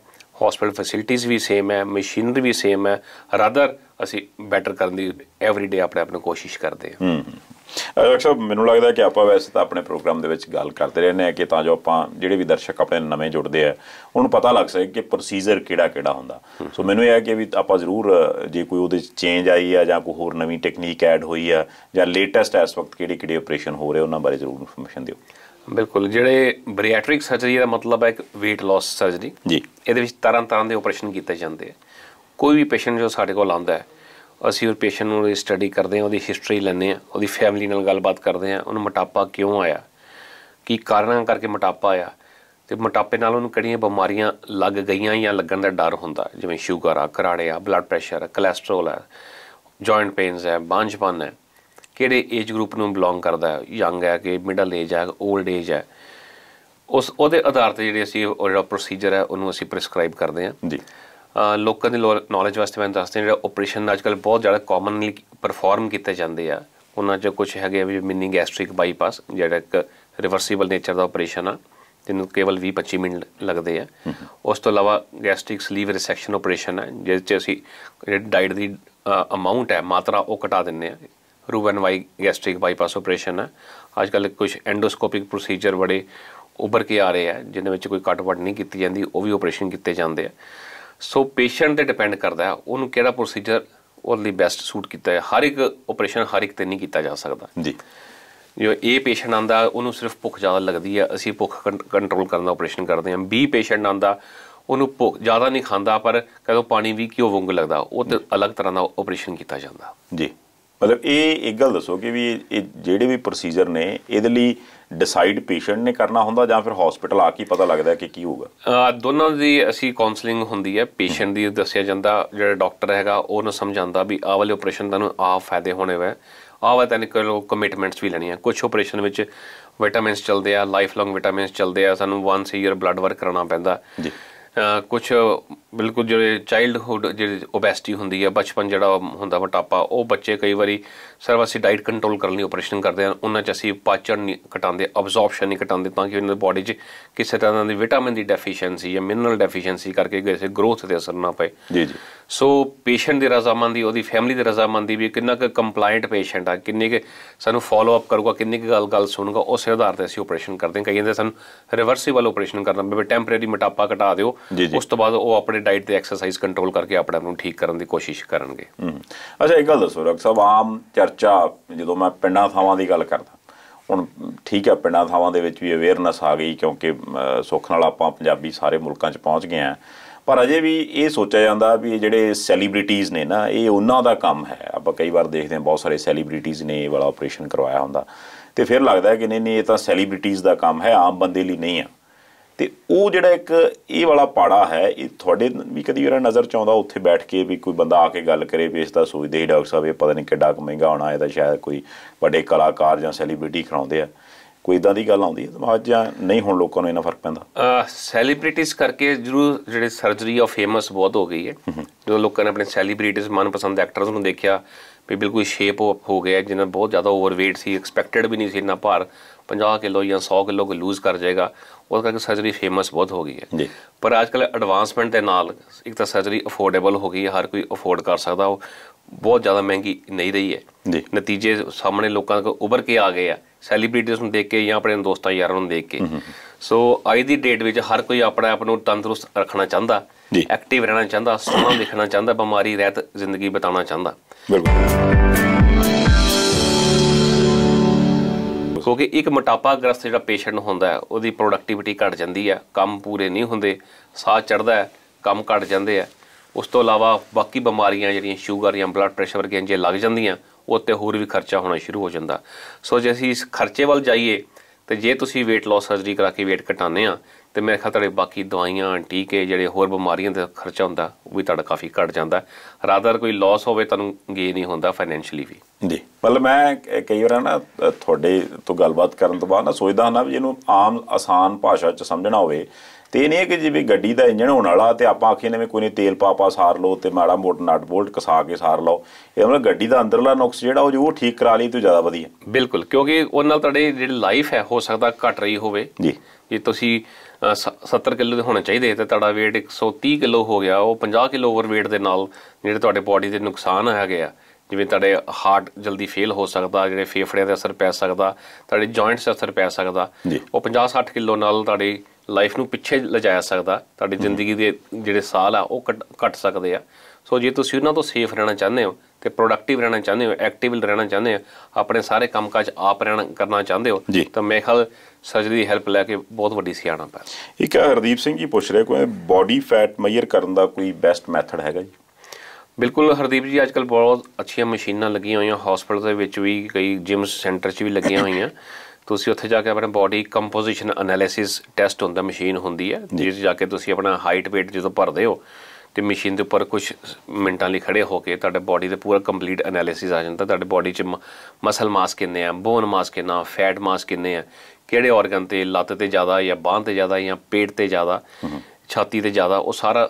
ਹਸਪੀਟਲ ਫੈਸਿਲਿਟੀਆਂ ਵੀ ਸੇਮ ਹੈ ਮਸ਼ੀਨਰੀ ਵੀ ਸੇਮ ਹੈ ਰਾਦਰ ਅਸੀਂ ਬੈਟਰ ਕਰਨ ਦੀ ਐਵਰੀਡੇ ਆਪਣੇ ਆਪ ਨੂੰ ਕੋਸ਼ਿਸ਼ ਕਰਦੇ ਹਾਂ ਡਾਕਟਰ ਸਾਹਿਬ ਮੈਨੂੰ ਲੱਗਦਾ ਕਿ ਆਪਾਂ ਵੈਸੇ ਤਾਂ ਆਪਣੇ ਪ੍ਰੋਗਰਾਮ ਦੇ ਵਿੱਚ ਗੱਲ ਕਰਦੇ ਰਹਿੰਦੇ ਆ ਕਿ ਤਾਂ ਜੋ ਆਪਾਂ ਜਿਹੜੇ ਵੀ ਦਰਸ਼ਕ ਆਪਣੇ ਨਵੇਂ ਜੁੜਦੇ ਆ ਉਹਨੂੰ ਪਤਾ ਲੱਗ ਸਕੇ ਕਿ ਪ੍ਰੋਸੀਜਰ ਕਿਹੜਾ ਕਿਹੜਾ ਹੁੰਦਾ ਸੋ ਮੈਨੂੰ ਇਹ ਹੈ ਕਿ ਵੀ ਆਪਾਂ ਜ਼ਰੂਰ ਜੇ ਕੋਈ ਉਹਦੇ ਵਿੱਚ ਚੇਂਜ ਆਈ ਆ ਜਾਂ ਕੋਈ ਹੋਰ ਨਵੀਂ ਟੈਕਨੀਕ ਐਡ ਹੋਈ ਆ ਜਾਂ ਲੇਟੈਸਟ ਇਸ ਵਕਤ ਕਿਹੜੇ ਕਿਹੜੇ ਆਪਰੇਸ਼ਨ ਹੋ ਰਹੇ ਉਹਨਾਂ ਬਾਰੇ ਜ਼ਰੂਰ ਇਨਫੋਰਮੇਸ਼ਨ ਦਿਓ ਬਿਲਕੁਲ ਜਿਹੜੇ ਬਰੀਆਟ੍ਰਿਕ ਸਰਜਰੀ ਦਾ ਮਤਲਬ ਹੈ ਇੱਕ weight loss ਸਰਜਰੀ ਜੀ ਇਹਦੇ ਵਿੱਚ ਤਰ੍ਹਾਂ ਤਰ੍ਹਾਂ ਦੇ ਆਪਰੇਸ਼ਨ ਕੀਤੇ ਜਾਂਦੇ ਆ ਕੋਈ ਵੀ ਪੇਸ਼ੈਂਟ ਜੋ ਸਾਡੇ ਕੋਲ ਆਉਂਦਾ ਹੈ ਅਸੀਂ ਉਹ ਪੇਸ਼ੈਂਟ ਨੂੰ ਸਟੱਡੀ ਕਰਦੇ ਹਾਂ ਉਹਦੀ ਹਿਸਟਰੀ ਲੈਂਦੇ ਹਾਂ ਉਹਦੀ ਫੈਮਿਲੀ ਨਾਲ ਗੱਲਬਾਤ ਕਰਦੇ ਹਾਂ ਉਹਨੂੰ ਮੋਟਾਪਾ ਕਿਉਂ ਆਇਆ ਕੀ ਕਾਰਨਾਂ ਕਰਕੇ ਮੋਟਾਪਾ ਆਇਆ ਤੇ ਮੋਟਾਪੇ ਨਾਲ ਉਹਨੂੰ ਕਿਹੜੀਆਂ ਬਿਮਾਰੀਆਂ ਲੱਗ ਗਈਆਂ ਜਾਂ ਲੱਗਣ ਦਾ ਡਰ ਹੁੰਦਾ ਜਿਵੇਂ ਸ਼ੂਗਰ ਆ ਕਰਾੜੇ ਆ ਬਲੱਡ ਪ੍ਰੈਸ਼ਰ ਆ ਕੋਲੇਸਟ੍ਰੋਲ ਆ ਜੁਆਇੰਟ ਪੇਨਸ ਆ ਬਾਂਝਪਨ ਹੈ ਕਿਹੜੇ ਏਜ ਗਰੁੱਪ ਨੂੰ ਬਿਲੋਂਗ ਕਰਦਾ ਹੈ ਯੰਗ ਹੈ ਕਿ ਮਿਡਲ ਏਜ ਹੈ 올ਡ ਏਜ ਹੈ ਉਸ ਉਹਦੇ ਆਧਾਰ ਤੇ ਜਿਹੜੇ ਅਸੀਂ ਉਹ ਜਿਹੜਾ ਪ੍ਰੋਸੀਜਰ ਹੈ ਉਹਨੂੰ ਅਸੀਂ ਪ੍ਰਿਸਕ੍ਰਾਈਬ ਕਰਦੇ ਹਾਂ ਜੀ ਲੋਕਾਂ ਦੀ ਨੌਲੇਜ ਵਾਸਤੇ ਮੈਂ ਦੱਸਦੇ ਜਿਹੜਾ ਆਪਰੇਸ਼ਨ ਅੱਜਕੱਲ ਬਹੁਤ ਜ਼ਿਆਦਾ ਕਾਮਨਲੀ ਪਰਫਾਰਮ ਕੀਤੇ ਜਾਂਦੇ ਆ ਉਹਨਾਂ 'ਚ ਕੁਝ ਹੈਗੇ ਵੀ ਮਿਨੀ ਗੈਸਟ੍ਰਿਕ ਬਾਈਪਾਸ ਜਿਹੜਾ ਇੱਕ ਰਿਵਰਸੀਬਲ ਨੇਚਰ ਦਾ ਆਪਰੇਸ਼ਨ ਆ ਜਿਹਨੂੰ ਕੇਵਲ 20-25 ਮਿੰਟ ਲੱਗਦੇ ਆ ਉਸ ਤੋਂ ਇਲਾਵਾ ਗੈਸਟ੍ਰਿਕ ਸਲੀਵ ਰਿਸੈਕਸ਼ਨ ਆਪਰੇਸ਼ਨ ਆ ਜਿਸ 'ਚ ਅਸੀਂ ਜਿਹੜੀ ਡਾਈਟ ਦੀ ਅਮਾਉਂਟ ਹੈ ਮਾਤਰਾ ਉਹ ਘਟਾ ਦਿੰਨੇ ਆ roux en Y gastric bypass operation ਆ ਅੱਜ ਕੱਲ ਕੁਝ ਐਂਡੋਸਕੋਪਿਕ ਪ੍ਰੋਸੀਜਰ ਬੜੇ ਉੱਭਰ ਕੇ ਆ ਰਹੇ ਆ ਜਿਨ੍ਹਾਂ ਵਿੱਚ ਕੋਈ ਕਟਵਟ ਨਹੀਂ ਕੀਤੀ ਜਾਂਦੀ ਉਹ ਵੀ ਆਪਰੇਸ਼ਨ ਕੀਤੇ ਜਾਂਦੇ ਆ ਸੋ ਪੇਸ਼ੈਂਟ ਤੇ ਡਿਪੈਂਡ ਕਰਦਾ ਉਹਨੂੰ ਕਿਹੜਾ ਪ੍ਰੋਸੀਜਰ ਉਹਦੇ ਲਈ ਬੈਸਟ ਸੂਟ ਕੀਤਾ ਹੈ ਹਰ ਇੱਕ ਆਪਰੇਸ਼ਨ ਹਰ ਇੱਕ ਤੇ ਨਹੀਂ ਕੀਤਾ ਜਾ ਸਕਦਾ ਜੀ ਜੋ ਏ ਪੇਸ਼ੈਂਟ ਆਂਦਾ ਉਹਨੂੰ ਸਿਰਫ ਭੁੱਖ ਜ਼ਿਆਦਾ ਲੱਗਦੀ ਹੈ ਅਸੀਂ ਭੁੱਖ ਕੰਟਰੋਲ ਕਰਨ ਦਾ ਆਪਰੇਸ਼ਨ ਕਰਦੇ ਹਾਂ ਬੀ ਪੇਸ਼ੈਂਟ ਆਂਦਾ ਉਹਨੂੰ ਭੁੱਖ ਜ਼ਿਆਦਾ ਨਹੀਂ ਖਾਂਦਾ ਪਰ ਕਹਿੰਦਾ ਪਾਣੀ ਵੀ ਕਿਉਂ ਵੰਗ ਲੱਗਦਾ ਉਹ ਤੇ ਅਲੱਗ ਤਰ੍ਹਾਂ ਦਾ ਆਪਰੇਸ਼ਨ ਕੀਤਾ ਜਾਂਦਾ ਜੀ ਮਤਲਬ ਇਹ ਇੱਕ ਗੱਲ ਦੱਸੋ ਕਿ ਵੀ ਇਹ ਜਿਹੜੇ ਵੀ ਪ੍ਰੋਸੀਜਰ ਨੇ ਇਹਦੇ ਲਈ ਡਿਸਾਈਡ ਪੇਸ਼ੈਂਟ ਨੇ ਕਰਨਾ ਹੁੰਦਾ ਜਾਂ ਫਿਰ ਹਸਪੀਟਲ ਆ ਕੇ ਪਤਾ ਲੱਗਦਾ ਕਿ ਕੀ ਹੋਊਗਾ ਦੋਨਾਂ ਦੀ ਅਸੀਂ ਕਾਉਂਸਲਿੰਗ ਹੁੰਦੀ ਹੈ ਪੇਸ਼ੈਂਟ ਦੀ ਦੱਸਿਆ ਜਾਂਦਾ ਜਿਹੜਾ ਡਾਕਟਰ ਹੈਗਾ ਉਹਨੂੰ ਸਮਝਾਉਂਦਾ ਵੀ ਆਹ ਵਾਲੇ ਆਪਰੇਸ਼ਨ ਨੂੰ ਆ ਫਾਇਦੇ ਹੋਣੇ ਵੈ ਆਹ ਵਾ ਤੈਨੂੰ ਕੋਲ ਕਮਿਟਮੈਂਟਸ ਵੀ ਲੈਣੀਆਂ ਕੁਝ ਆਪਰੇਸ਼ਨ ਵਿੱਚ ਵਿਟਾਮਿਨਸ ਚਲਦੇ ਆ ਲਾਈਫ ਲੌਂਗ ਵਿਟਾਮਿਨਸ ਚਲਦੇ ਆ ਸਾਨੂੰ ਵਾਂਸ ਈਅਰ ਬਲੱਡ ਵਰਕ ਕਰਾਉਣਾ ਪੈਂਦਾ ਜੀ ਕੁਝ ਬਿਲਕੁਲ ਜਿਹੜੇ ਚਾਈਲਡਹੂਡ ਜਿਹੜੀ ਓਬੈਸਿਟੀ ਹੁੰਦੀ ਹੈ ਬਚਪਨ ਜਿਹੜਾ ਹੁੰਦਾ ਮੋਟਾਪਾ ਉਹ ਬੱਚੇ ਕਈ ਵਾਰੀ ਸਿਰਫ ਅਸੀਂ ਡਾਈਟ ਕੰਟਰੋਲ ਕਰਨ ਲਈ ਆਪਰੇਸ਼ਨ ਕਰਦੇ ਹਾਂ ਉਹਨਾਂ 'ਚ ਅਸੀਂ ਪਾਚਨ ਨਹੀਂ ਘਟਾਉਂਦੇ ਅਬਜ਼ੌਰਪਸ਼ਨ ਨਹੀਂ ਘਟਾਉਂਦੇ ਤਾਂ ਕਿ ਉਹਨਾਂ ਦੀ ਬਾਡੀ 'ਚ ਕਿਸੇ ਤਰ੍ਹਾਂ ਦੀ ਵਿਟਾਮਿਨ ਦੀ ਡੈਫੀਸ਼ੀਐਂਸੀ ਜਾਂ ਮਿਨਰਲ ਡੈਫੀਸ਼ੀਐਂਸੀ ਕਰਕੇ ਕਿਸੇ ਗਰੋਥ ਤੇ ਅਸਰ ਨਾ ਪਏ ਜੀ ਜੀ ਸੋ ਪੇਸ਼ੈਂਟ ਦੀ ਰਜ਼ਾਮੰਦੀ ਉਹਦੀ ਫੈਮਿਲੀ ਦੀ ਰਜ਼ਾਮੰਦੀ ਵੀ ਕਿੰਨਾ ਕੁ ਕੰਪਲਾਈਂਟ ਪੇਸ਼ੈਂਟ ਆ ਕਿੰਨੇ ਕੁ ਸਾਨੂੰ ਫਾਲੋ ਅਪ ਕਰੂਗਾ ਕਿੰਨੇ ਕੁ ਗੱਲ ਗੱਲ ਸੁਣੂਗਾ ਉਸ ਆਧਾਰ ਤੇ ਅਸੀਂ ਆਪਰੇਸ਼ਨ ਕਰਦੇ ਹਾਂ ਕਈ ਦੇ ਸਾਨੂੰ ਰਿਵਰਸੀਬਲ ਆਪਰੇਸ਼ਨ ਕਰਨਾ ਬੇ ਟੈਂਪਰੇਰੀ ਮੋਟਾਪਾ ਘਟਾ ਦਿਓ ਉਸ ਤੋਂ ਬਾਅਦ ਉਹ ਆਪਣੇ ਡਾਈਟ ਤੇ ਐਕਸਰਸਾਈਜ਼ ਕੰਟਰੋਲ ਕਰਕੇ ਆਪਣੇ ਆਪ ਨੂੰ ਠੀਕ ਕਰਨ ਦੀ ਕੋਸ਼ਿਸ਼ ਕਰਨਗੇ ਅੱਛਾ ਇੱਕ ਗੱਲ ਦੱਸੋ ਡਾਕਟਰ ਸਾਹਿਬ ਆਮ ਚਰਚਾ ਜਦੋਂ ਮੈਂ ਪਿੰਡਾਂ ਥਾਵਾਂ ਦੀ ਗੱਲ ਕਰਦਾ ਹੁਣ ਠੀਕ ਹੈ ਪਿੰਡਾਂ ਥਾਵਾਂ ਦੇ ਵਿੱਚ ਵੀ ਅਵੇਅਰਨੈਸ ਆ ਗਈ ਕਿਉਂਕਿ ਸੁੱਖ ਨਾਲ ਆਪਾਂ ਪੰਜਾਬੀ ਸਾਰੇ ਮੁਲਕਾਂ 'ਚ ਪਹੁੰਚ ਗਏ ਆ ਪਰ ਅਜੇ ਵੀ ਇਹ ਸੋਚਿਆ ਜਾਂਦਾ ਵੀ ਇਹ ਜਿਹੜੇ ਸੈਲੀਬ੍ਰਿਟੀਜ਼ ਨੇ ਨਾ ਇਹ ਉਹਨਾਂ ਦਾ ਕੰਮ ਹੈ ਆਪਾਂ ਕਈ ਵਾਰ ਦੇਖਦੇ ਹਾਂ ਬਹੁਤ ਸਾਰੇ ਸੈਲੀਬ੍ਰਿਟੀਜ਼ ਨੇ ਇਹ ਵਾਲਾ ਆਪਰੇਸ਼ਨ ਕਰਵਾਇਆ ਹੁੰਦਾ ਤੇ ਫਿਰ ਲੱਗਦਾ ਕਿ ਨਹੀਂ ਨਹੀਂ ਇਹ ਤਾਂ ਸੈਲੀਬ੍ਰਿਟੀਜ਼ ਦਾ ਕੰਮ ਹੈ ਆਮ ਬੰਦੇ ਲਈ ਨਹੀਂ ਆ ਤੇ ਉਹ ਜਿਹੜਾ ਇੱਕ ਇਹ ਵਾਲਾ ਪਾੜਾ ਹੈ ਇਹ ਤੁਹਾਡੇ ਵੀ ਕਦੀ ਜਿਹੜਾ ਨਜ਼ਰ ਚ ਆਉਂਦਾ ਉੱਥੇ ਬੈਠ ਕੇ ਵੀ ਕੋਈ ਬੰਦਾ ਆ ਕੇ ਗੱਲ ਕਰੇ ਵੀ ਇਸ ਦਾ ਸੋਚਦੇ ਹੀ ਡਾਕਟਰ ਸਾਹਿਬ ਇਹ ਪਤਾ ਨਹੀਂ ਕਿੱਡਾ ਕੁ ਮਹਿੰਗਾ ਹੋਣਾ ਇਹਦਾ ਸ਼ਾਇਦ ਕੋਈ ਵੱਡੇ ਕਲਾਕਾਰ ਜਾਂ ਸੈਲੀਬ੍ਰਿਟੀ ਖਰਾਉਂਦੇ ਆ ਕੋਈ ਇਦਾਂ ਦੀ ਗੱਲ ਆਉਂਦੀ ਹੈ ਦਿਮਾਗ ਜਾਂ ਨਹੀਂ ਹੁਣ ਲੋਕਾਂ ਨੂੰ ਇਹਨਾਂ ਫਰਕ ਪੈਂਦਾ ਸੈਲੀਬ੍ਰਿਟੀਜ਼ ਕਰਕੇ ਜਰੂਰ ਜਿਹੜੇ ਸਰਜਰੀ ਆਫ ਫੇਮਸ ਬਹੁਤ ਹੋ ਗਈ ਹੈ ਜਦੋਂ ਲੋਕਾਂ ਨੇ ਆਪਣੇ ਸੈਲੀਬ੍ਰਿਟੀਜ਼ ਮਨਪਸੰਦ ਐਕਟਰਸ ਨੂੰ ਦੇਖਿਆ ਵੀ ਬਿਲਕੁਲ ਸ਼ੇਪ ਅਪ ਹੋ ਗਿਆ ਜਿਹਨਾਂ ਬਹੁਤ ਜ਼ਿਆਦਾ ਓਵਰਵੇਟ ਸੀ ਐਕਸਪੈਕਟਡ ਵੀ ਨਹੀਂ ਸੀ ਇੰਨਾ ਭਾਰ 50 ਕਿਲੋ ਜਾਂ 100 ਕਿਲੋ ਕੋ ਲੂਜ਼ ਕਰ ਜਾਏਗਾ ਉਹ ਕਰਕੇ ਸਰਜਰੀ ਫੇਮਸ ਬਹੁਤ ਹੋ ਗਈ ਹੈ ਜੀ ਪਰ ਅੱਜ ਕੱਲ ਐਡਵਾਂਸਮੈਂਟ ਦੇ ਨਾਲ ਇੱਕ ਤਾਂ ਸਰਜਰੀ ਅਫੋਰਡੇਬਲ ਹੋ ਗਈ ਹੈ ਹਰ ਕੋਈ ਅਫੋਰਡ ਕਰ ਸਕਦਾ ਉਹ ਬਹੁਤ ਜ਼ਿਆਦਾ ਮਹਿੰਗੀ ਨਹੀਂ ਰਹੀ ਹੈ ਜੀ ਨਤੀਜੇ ਸਾਹਮਣੇ ਲੋਕਾਂ ਕੋ ਉਭਰ ਕੇ ਆ ਗਏ ਆ ਸੈਲੀਬ੍ਰਿਟੀਜ਼ ਨੂੰ ਦੇਖ ਕੇ ਜਾਂ ਆਪਣੇ ਦੋਸਤਾਂ ਯਾਰਾਂ ਨੂੰ ਦੇਖ ਕੇ ਸੋ ਅੱਜ ਦੀ ਡੇਟ ਵਿੱਚ ਹਰ ਕੋਈ ਆਪਣੇ ਆਪ ਨੂੰ ਤੰਦਰੁਸਤ ਰੱਖਣਾ ਚਾਹੁੰਦਾ ਐਕਟਿਵ ਰਹਿਣਾ ਚਾਹੁੰਦਾ ਸੋਹਣਾ ਦਿਖਣਾ ਚਾਹੁੰਦਾ ਬਿਮਾਰੀ ਰਹਿਤ ਜ਼ਿੰਦਗੀ ਬਿਤਾਉਣਾ ਚਾਹੁੰਦਾ ਬਿਲਕੁਲ ਕਿਉਂਕਿ ਇੱਕ ਮੋਟਾਪਾ ਗ੍ਰਸਤ ਜਿਹੜਾ ਪੇਸ਼ੈਂਟ ਹੁੰਦਾ ਹੈ ਉਹਦੀ ਪ੍ਰੋਡਕਟਿਵਿਟੀ ਘਟ ਜਾਂਦੀ ਹੈ ਕੰਮ ਪੂਰੇ ਨਹੀਂ ਹੁੰਦੇ ਸਾਹ ਚੜਦਾ ਹੈ ਕੰਮ ਘਟ ਜਾਂਦੇ ਆ ਉਸ ਤੋਂ ਇਲਾਵਾ ਬਾਕੀ ਬਿਮਾਰੀਆਂ ਜਿਹੜੀਆਂ ਸ਼ੂਗਰ ਜਾਂ ਬਲੱਡ ਪ੍ਰੈਸ਼ਰ ਵਰਗੀਆਂ ਜੇ ਲੱਗ ਜਾਂਦੀਆਂ ਉਹ ਤੇ ਹੋਰ ਵੀ ਖਰਚਾ ਹੋਣਾ ਸ਼ੁਰੂ ਹੋ ਜਾਂਦਾ ਸੋ ਜੇ ਅਸੀਂ ਇਸ ਖਰਚੇ ਵੱਲ ਜਾਈਏ ਤੇ ਜੇ ਤੁਸੀਂ weight loss surgery ਕਰਾ ਕੇ weight ਘਟਾਉਂਦੇ ਆ ਤੇ ਮੇਰੇ ਖਿਆਲ ਤੁਹਾਡੇ ਬਾਕੀ ਦਵਾਈਆਂ ਟੀਕੇ ਜਿਹੜੇ ਹੋਰ ਬਿਮਾਰੀਆਂ ਦਾ ਖਰਚਾ ਹੁੰਦਾ ਉਹ ਵੀ ਤੁਹਾਡਾ ਕਾਫੀ ਘਟ ਜਾਂਦਾ ਰਾਦਰ ਕੋਈ ਲਾਸ ਹੋਵੇ ਤੁਹਾਨੂੰ ਗੇ ਨਹੀਂ ਹੁੰਦਾ ਫਾਈਨੈਂਸ਼ੀਅਲੀ ਵੀ ਜੀ ਮਤਲਬ ਮੈਂ ਕਈ ਵਾਰ ਨਾ ਤੁਹਾਡੇ ਤੋਂ ਗੱਲਬਾਤ ਕਰਨ ਤੋਂ ਬਾਅਦ ਨਾ ਸੋਚਦਾ ਹਾਂ ਵੀ ਇਹਨੂੰ ਆਮ ਆਸਾਨ ਭਾਸ਼ਾ 'ਚ ਸਮਝਣਾ ਹੋਵੇ ਤੇ ਇਹ ਨਹੀਂ ਕਿ ਜਿਵੇਂ ਗੱਡੀ ਦਾ ਇੰਜਣ ਹੋਣ ਵਾਲਾ ਤੇ ਆਪਾਂ ਆਖੀ ਨਵੇਂ ਕੋਈ ਨਹੀਂ ਤੇਲ ਪਾ ਪਾ ਸਾਰ ਲਓ ਤੇ ਮਾੜਾ ਮੋਟ ਨਟ ਬੋਲਟ ਕਸਾ ਕੇ ਸਾਰ ਲਓ ਇਹ ਮਤਲਬ ਗੱਡੀ ਦਾ ਅੰਦਰਲਾ ਨੁਕਸ ਜਿਹੜਾ ਉਹ ਜੋ ਠੀਕ ਕਰਾ ਲਈ ਤੋਂ ਜ਼ਿਆਦਾ ਵਧੀਆ ਬਿਲਕੁਲ ਕਿਉਂਕਿ ਉਹਨਾਂ ਨਾਲ ਤੁਹਾਡੇ ਜਿਹੜੀ ਲਾਈਫ ਹੈ ਹੋ ਸਕਦਾ ਘਟ ਰਹੀ ਹੋਵੇ ਜੀ ਜੇ ਤੁਸੀਂ 70 ਕਿਲੋ ਦੇ ਹੋਣੇ ਚਾਹੀਦੇ ਤੇ ਤੁਹਾਡਾ weight 130 ਕਿਲੋ ਹੋ ਗਿਆ ਉਹ 50 ਕਿਲੋ ਓਵਰ weight ਦੇ ਨਾਲ ਜਿਹੜੇ ਤੁਹਾਡੇ ਬਾਡੀ ਦੇ ਨੁਕਸਾਨ ਆ ਗਿਆ ਜਿਵੇਂ ਤੁਹਾਡੇ ਹਾਰਟ ਜਲਦੀ ਫੇਲ ਹੋ ਸਕਦਾ ਜਿਹੜੇ ਫੇਫੜਿਆਂ ਤੇ ਅਸਰ ਪੈ ਸਕਦਾ ਤੁਹਾਡੇ ਜੁਆਇੰਟਸ ਤੇ ਅਸਰ ਪੈ ਸਕਦਾ ਉਹ 50 60 ਕਿਲੋ ਨਾਲ ਤੁਹਾਡੀ ਲਾਈਫ ਨੂੰ ਪਿੱਛੇ ਲਜਾਇਆ ਸਕਦਾ ਤੁਹਾਡੀ ਜ਼ਿੰਦਗੀ ਦੇ ਜਿਹੜੇ ਸਾਲ ਆ ਉਹ ਘਟ ਸਕਦੇ ਆ ਸੋ ਜੇ ਤੁਸੀਂ ਉਹਨਾਂ ਤੋਂ ਸੇਫ ਰਹਿਣਾ ਚਾਹੁੰਦੇ ਹੋ ਤੇ ਪ੍ਰੋਡਕਟਿਵ ਰਹਿਣਾ ਚਾਹੁੰਦੇ ਹੋ ਐਕਟਿਵ ਰਹਿਣਾ ਚਾਹੁੰਦੇ ਹੋ ਆਪਣੇ ਸਾਰੇ ਕੰਮਕਾਜ ਆਪ ਰਹਿਣਾ ਕਰਨਾ ਚਾਹੁੰਦੇ ਹੋ ਤਾਂ ਮੇਰੇ ਖਿਆਲ ਸਰਜਰੀ ਹੈਲਪ ਲੈ ਕੇ ਬਹੁਤ ਵੱਡੀ ਸਿਆਣਾ ਪਾ ਇੱਕ ਹਰਦੀਪ ਸਿੰਘ ਜੀ ਪੁੱਛ ਰਹੇ ਕੋਈ ਬਾਡੀ ਫੈਟ ਮੈਜ਼ਰ ਕਰਨ ਦਾ ਕੋਈ ਬੈਸਟ ਮੈਥਡ ਹੈਗਾ ਜੀ ਬਿਲਕੁਲ ਹਰਦੀਪ ਜੀ ਅੱਜਕੱਲ ਬਹੁਤ ਅੱਛੀਆਂ ਮਸ਼ੀਨਾਂ ਲੱਗੀਆਂ ਹੋਈਆਂ ਹਸਪੀਟਲ ਦੇ ਵਿੱਚ ਵੀ ਕਈ ਜਿਮ ਸੈਂਟਰ 'ਚ ਵੀ ਲੱਗੀਆਂ ਹੋਈਆਂ ਤੁਸੀਂ ਉੱਥੇ ਜਾ ਕੇ ਆਪਣਾ ਬਾਡੀ ਕੰਪੋਜੀਸ਼ਨ ਅਨਾਲਿਸਿਸ ਟੈਸਟ ਹੁੰਦਾ ਮਸ਼ੀਨ ਹੁੰਦੀ ਹੈ ਜਿਸ ਜਾ ਕੇ ਤੁਸੀਂ ਆਪਣਾ ਹਾਈਟ weight ਜਦੋਂ ਭਰਦੇ ਹੋ ਤੇ ਮਸ਼ੀਨ ਦੇ ਉੱਪਰ ਕੁਝ ਮਿੰਟਾਂ ਲਈ ਖੜੇ ਹੋ ਕੇ ਤੁਹਾਡੇ ਬਾਡੀ ਦੇ ਪੂਰਾ ਕੰਪਲੀਟ ਐਨਾਲਿਸਿਸ ਆ ਜਾਂਦਾ ਤੁਹਾਡੇ ਬਾਡੀ 'ਚ ਮਸਲ ਮਾਸ ਕਿੰਨੇ ਆ ਬੋਨ ਮਾਸ ਕਿੰਨਾ ਫੈਟ ਮਾਸ ਕਿੰਨੇ ਆ ਕਿਹੜੇ ਆਰਗਨ ਤੇ ਲੱਤ ਤੇ ਜ਼ਿਆਦਾ ਜਾਂ ਬਾਹ ਤੇ ਜ਼ਿਆਦਾ ਜਾਂ ਪੇਟ ਤੇ ਜ਼ਿਆਦਾ ਛਾਤੀ ਤੇ ਜ਼ਿਆਦਾ ਉਹ ਸਾਰਾ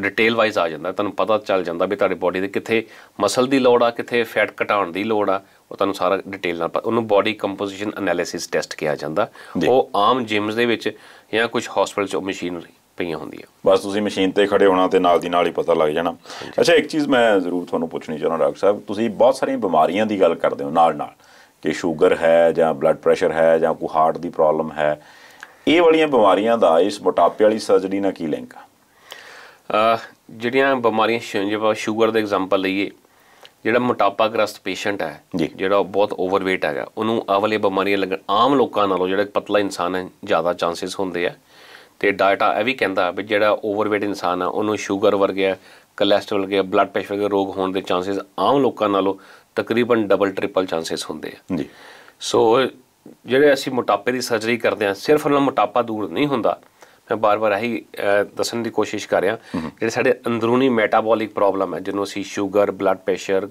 ਡਿਟੇਲ ਵਾਈਜ਼ ਆ ਜਾਂਦਾ ਤੁਹਾਨੂੰ ਪਤਾ ਚੱਲ ਜਾਂਦਾ ਵੀ ਤੁਹਾਡੇ ਬਾਡੀ ਦੇ ਕਿੱਥੇ ਮਸਲ ਦੀ ਲੋੜ ਆ ਕਿੱਥੇ ਫੈਟ ਘਟਾਉਣ ਦੀ ਲੋੜ ਆ ਉਹ ਤੁਹਾਨੂੰ ਸਾਰਾ ਡਿਟੇਲ ਨਾਲ ਉਹਨੂੰ ਬਾਡੀ ਕੰਪੋਜੀਸ਼ਨ ਐਨਾਲਿਸਿਸ ਟੈਸਟ ਕਿਹਾ ਜਾਂਦਾ ਉਹ ਆਮ ਜਿਮਸ ਦੇ ਵਿੱਚ ਜਾਂ ਕੁਝ ਹਸਪੀਟਲ 'ਚ ਮਸ਼ੀਨਰੀ ਪਈਆਂ ਹੁੰਦੀਆਂ ਬਸ ਤੁਸੀਂ ਮਸ਼ੀਨ ਤੇ ਖੜੇ ਹੋਣਾ ਤੇ ਨਾਲ ਦੀ ਨਾਲ ਹੀ ਪਤਾ ਲੱਗ ਜਾਣਾ ਅੱਛਾ ਇੱਕ ਚੀਜ਼ ਮੈਂ ਜ਼ਰੂਰ ਤੁਹਾਨੂੰ ਪੁੱਛਣੀ ਚਾਹਣਾ ਡਾਕਟਰ ਸਾਹਿਬ ਤੁਸੀਂ ਬਹੁਤ ਸਾਰੀਆਂ ਬਿਮਾਰੀਆਂ ਦੀ ਗੱਲ ਕਰਦੇ ਹੋ ਨਾਲ ਨਾਲ ਕਿ ਸ਼ੂਗਰ ਹੈ ਜਾਂ ਬਲੱਡ ਪ੍ਰੈਸ਼ਰ ਹੈ ਜਾਂ ਕੋਈ ਹਾਰਟ ਦੀ ਪ੍ਰੋਬਲਮ ਹੈ ਇਹ ਵਾਲੀਆਂ ਬਿਮਾਰੀਆਂ ਦਾ ਇਸ ਮੋਟਾਪੇ ਵਾਲੀ ਸਰਜਰੀ ਨਾਲ ਕੀ ਲਿੰਕ ਆ ਜਿਹੜੀਆਂ ਬਿਮਾਰੀਆਂ ਜਿਵੇਂ ਸ਼ੂਗਰ ਦਾ ਐਗਜ਼ਾਮਪਲ ਲਈਏ ਜਿਹੜਾ ਮੋਟਾਪਾ ਗ੍ਰਸਤ ਪੇਸ਼ੈਂਟ ਹੈ ਜਿਹੜਾ ਬਹੁਤ ਓਵਰਵੇਟ ਹੈਗਾ ਉਹਨੂੰ ਆਵਲੇ ਬਿਮਾਰੀਆਂ ਲੱਗਣ ਆਮ ਲੋਕਾਂ ਨਾਲੋਂ ਜਿਹੜਾ ਪਤਲਾ ਇਨਸਾਨ ਹੈ ਜ਼ਿਆਦਾ ਚਾਂਸਸ ਹੁੰਦੇ ਆ ਤੇ ਡਾਟਾ ਇਹ ਵੀ ਕਹਿੰਦਾ ਵੀ ਜਿਹੜਾ ਓਵਰਵੇਟ ਇਨਸਾਨ ਆ ਉਹਨੂੰ ਸ਼ੂਗਰ ਵਰਗਿਆ ਕੋਲੇਸਟ੍ਰੋਲ ਵਰਗਿਆ ਬਲੱਡ ਪ੍ਰੈਸ਼ਰ ਵਰਗੇ ਰੋਗ ਹੋਣ ਦੇ ਚਾਂਸਸ ਆਮ ਲੋਕਾਂ ਨਾਲੋਂ ਤਕਰੀਬਨ ਡਬਲ ਟ੍ਰਿਪਲ ਚਾਂਸਸ ਹੁੰਦੇ ਆ ਜੀ ਸੋ ਜਿਹੜੇ ਅਸੀਂ ਮੋਟਾਪੇ ਦੀ ਸਰਜਰੀ ਕਰਦੇ ਆ ਸਿਰਫ ਉਹਨਾਂ ਮੋਟਾਪਾ ਦੂਰ ਨਹੀਂ ਹੁੰਦਾ ਮੈਂ ਬਾਰ-ਬਾਰ ਆਹੀ ਦੱਸਣ ਦੀ ਕੋਸ਼ਿਸ਼ ਕਰ ਰਿਹਾ ਜਿਹੜੇ ਸਾਡੇ ਅੰਦਰੂਨੀ ਮੈਟਾਬੋਲਿਕ ਪ੍ਰੋਬਲਮ ਹੈ ਜਿਹਨੂੰ ਅਸੀਂ ਸ਼ੂਗਰ ਬਲੱਡ ਪ੍ਰੈਸ਼ਰ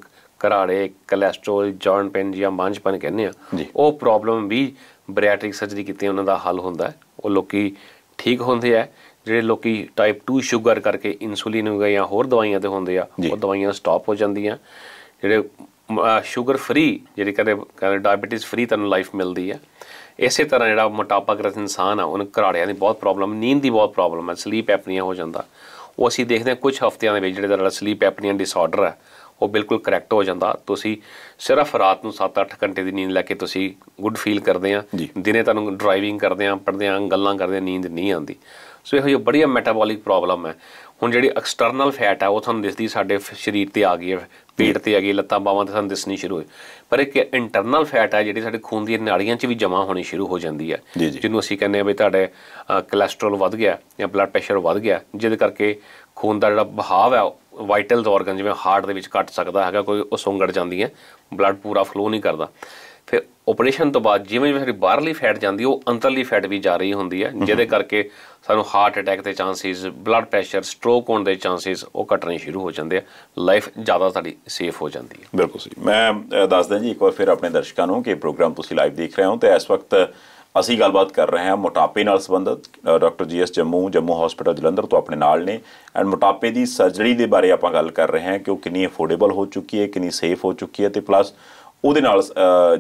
ਘਰਾੜੇ ਕੋਲੇਸਟ੍ਰੋਲ ਜੌਇੰਟ ਪੇਨ ਜਾਂ ਮਾਂਝਪਨ ਕਹਿੰਦੇ ਆ ਉਹ ਪ੍ਰੋਬਲਮ ਵੀ ਬਰੀਆਟ੍ਰਿਕ ਸਰਜਰੀ ਕੀਤੀ ਉਹਨਾਂ ਦਾ ਹੱਲ ਹੁੰਦਾ ਹੈ ਉਹ ਲੋਕੀ ਠੀਕ ਹੁੰਦੇ ਆ ਜਿਹੜੇ ਲੋਕੀ ਟਾਈਪ 2 ਸ਼ੂਗਰ ਕਰਕੇ ਇਨਸੂਲਿਨ ਹੋ ਗਿਆ ਜਾਂ ਹੋਰ ਦਵਾਈਆਂ ਤੇ ਹੁੰਦੇ ਆ ਉਹ ਦਵਾਈਆਂ ਸਟਾਪ ਹੋ ਜਾਂਦੀਆਂ ਜਿਹੜੇ ਸ਼ੂਗਰ ਫ੍ਰੀ ਜਿਹੜੇ ਕਹਿੰਦੇ ਕਹਿੰਦੇ ਡਾਇਬੀਟਿਸ ਫ੍ਰੀ ਤਾਂ ਲਾਈਫ ਮਿਲਦੀ ਹੈ ਇਸੇ ਤਰ੍ਹਾਂ ਜਿਹੜਾ ਮੋਟਾਪਾ ਗ੍ਰਸਤ ਇਨਸਾਨ ਆ ਉਹਨਾਂ ਘਰਾੜਿਆਂ ਦੀ ਬਹੁਤ ਪ੍ਰੋਬਲਮ ਨੀਂਦ ਦੀ ਬਹੁਤ ਪ੍ਰੋਬਲਮ ਹੈ ਸਲੀਪ ਐਪਨੀਆ ਹੋ ਜਾਂਦਾ ਉਹ ਅਸੀਂ ਦੇਖਦੇ ਹਾਂ ਕੁਝ ਹਫ਼ਤਿਆਂ ਦੇ ਵਿੱਚ ਜਿਹੜੇ ਦਾ ਸਲੀਪ ਐਪਨੀਆ ਡਿਸਆਰਡਰ ਹੈ ਉਹ ਬਿਲਕੁਲ ਕਰੈਕਟ ਹੋ ਜਾਂਦਾ ਤੁਸੀਂ ਸਿਰਫ ਰਾਤ ਨੂੰ 7-8 ਘੰਟੇ ਦੀ ਨੀਂਦ ਲੈ ਕੇ ਤੁਸੀਂ ਗੁੱਡ ਫੀਲ ਕਰਦੇ ਆ ਦਿਨੇ ਤੁਹਾਨੂੰ ਡਰਾਈਵਿੰਗ ਕਰਦੇ ਆ ਪੜਦੇ ਆ ਗੱਲਾਂ ਕਰਦੇ ਆ ਨੀਂਦ ਨਹੀਂ ਆਉਂਦੀ ਸੋ ਇਹੋ ਜਿਹੀ ਬੜੀਆ ਮੈਟਾਬੋਲਿਕ ਪ੍ਰੋਬਲਮ ਹੈ ਹੁਣ ਜਿਹੜੀ ਐਕਸਟਰਨਲ ਫੈਟ ਹੈ ਉਹ ਤੁਹਾਨੂੰ ਦਿਸਦੀ ਸਾਡੇ ਸਰੀਰ ਤੇ ਆ ਗਈ ਹੈ ਪੇਟ ਤੇ ਆ ਗਈ ਲੱਤਾਂ ਬਾਹਾਂ ਤੇ ਤੁਹਾਨੂੰ ਦਿਸਣੀ ਸ਼ੁਰੂ ਹੋਈ ਪਰ ਇੱਕ ਇੰਟਰਨਲ ਫੈਟ ਹੈ ਜਿਹੜੀ ਸਾਡੇ ਖੂਨ ਦੀਆਂ ਨਾੜੀਆਂ 'ਚ ਵੀ ਜਮ੍ਹਾਂ ਹੋਣੀ ਸ਼ੁਰੂ ਹੋ ਜਾਂਦੀ ਹੈ ਜਿਹਨੂੰ ਅਸੀਂ ਕਹਿੰਦੇ ਆ ਵੀ ਤੁਹਾਡੇ ਕੋਲੇਸਟ੍ਰੋਲ ਵੱਧ ਗਿਆ ਜਾਂ ਬਲੱਡ ਪ੍ਰੈਸ਼ਰ ਵੱਧ ਗਿਆ ਜਿਹਦੇ ਕਰਕੇ ਖੂਨ ਦਾ ਜਿਹੜਾ ਬਹਾਵ ਹੈ ਵਾਈਟਲ ਆਰਗਨ ਜਿਵੇਂ ਹਾਰਟ ਦੇ ਵਿੱਚ ਕੱਟ ਸਕਦਾ ਹੈਗਾ ਕੋਈ ਉਸੰਗੜ ਜਾਂਦੀ ਹੈ ਬਲੱਡ ਪੂਰਾ ਫਲੋ ਨਹੀਂ ਕਰਦਾ ਫਿਰ ਆਪਰੇਸ਼ਨ ਤੋਂ ਬਾਅਦ ਜਿਵੇਂ ਜਿਵੇਂ ਸਾਡੀ ਬਾਹਰਲੀ ਫੈਟ ਜਾਂਦੀ ਉਹ ਅੰਦਰਲੀ ਫੈਟ ਵੀ ਜਾ ਰਹੀ ਹੁੰਦੀ ਹੈ ਜਿਹਦੇ ਕਰਕੇ ਸਾਨੂੰ ਹਾਰਟ ਅਟੈਕ ਦੇ ਚਾਂਸਸ ਬਲੱਡ ਪ੍ਰੈਸ਼ਰ ਸਟ੍ਰੋਕ ਹੋਣ ਦੇ ਚਾਂਸਸ ਉਹ ਘਟਣੇ ਸ਼ੁਰੂ ਹੋ ਜਾਂਦੇ ਆ ਲਾਈਫ ਜ਼ਿਆਦਾ ਸਾਡੀ ਸੇਫ ਹੋ ਜਾਂਦੀ ਹੈ ਬਿਲਕੁਲ ਸਹੀ ਮੈਂ ਦੱਸ ਦਿਆਂ ਜੀ ਇੱਕ ਵਾਰ ਫਿਰ ਆਪਣੇ ਦਰਸ਼ਕਾਂ ਨੂੰ ਕਿ ਪ੍ਰੋਗਰਾਮ ਤੁਸੀਂ ਲਾਈਵ ਦੇਖ ਰਹੇ ਹੋ ਤੇ ਇਸ ਵਕਤ ਅਸੀਂ ਗੱਲਬਾਤ ਕਰ ਰਹੇ ਹਾਂ ਮੋਟਾਪੇ ਨਾਲ ਸੰਬੰਧਤ doctor G S Jammu Jammu hospital Jalandhar ਤੋਂ ਆਪਣੇ ਨਾਲ ਨੇ ਐਂਡ ਮੋਟਾਪੇ ਦੀ ਸਰਜਰੀ ਦੇ ਬਾਰੇ ਆਪਾਂ ਗੱਲ ਕਰ ਰਹੇ ਹਾਂ ਕਿ ਉਹ ਕਿੰਨੀ ਅਫੋਰਡੇਬਲ ਹੋ ਚੁੱਕੀ ਹੈ ਕਿੰਨੀ ਸੇਫ ਹੋ ਚੁੱਕੀ ਹੈ ਤੇ ਪਲੱਸ ਉਹਦੇ ਨਾਲ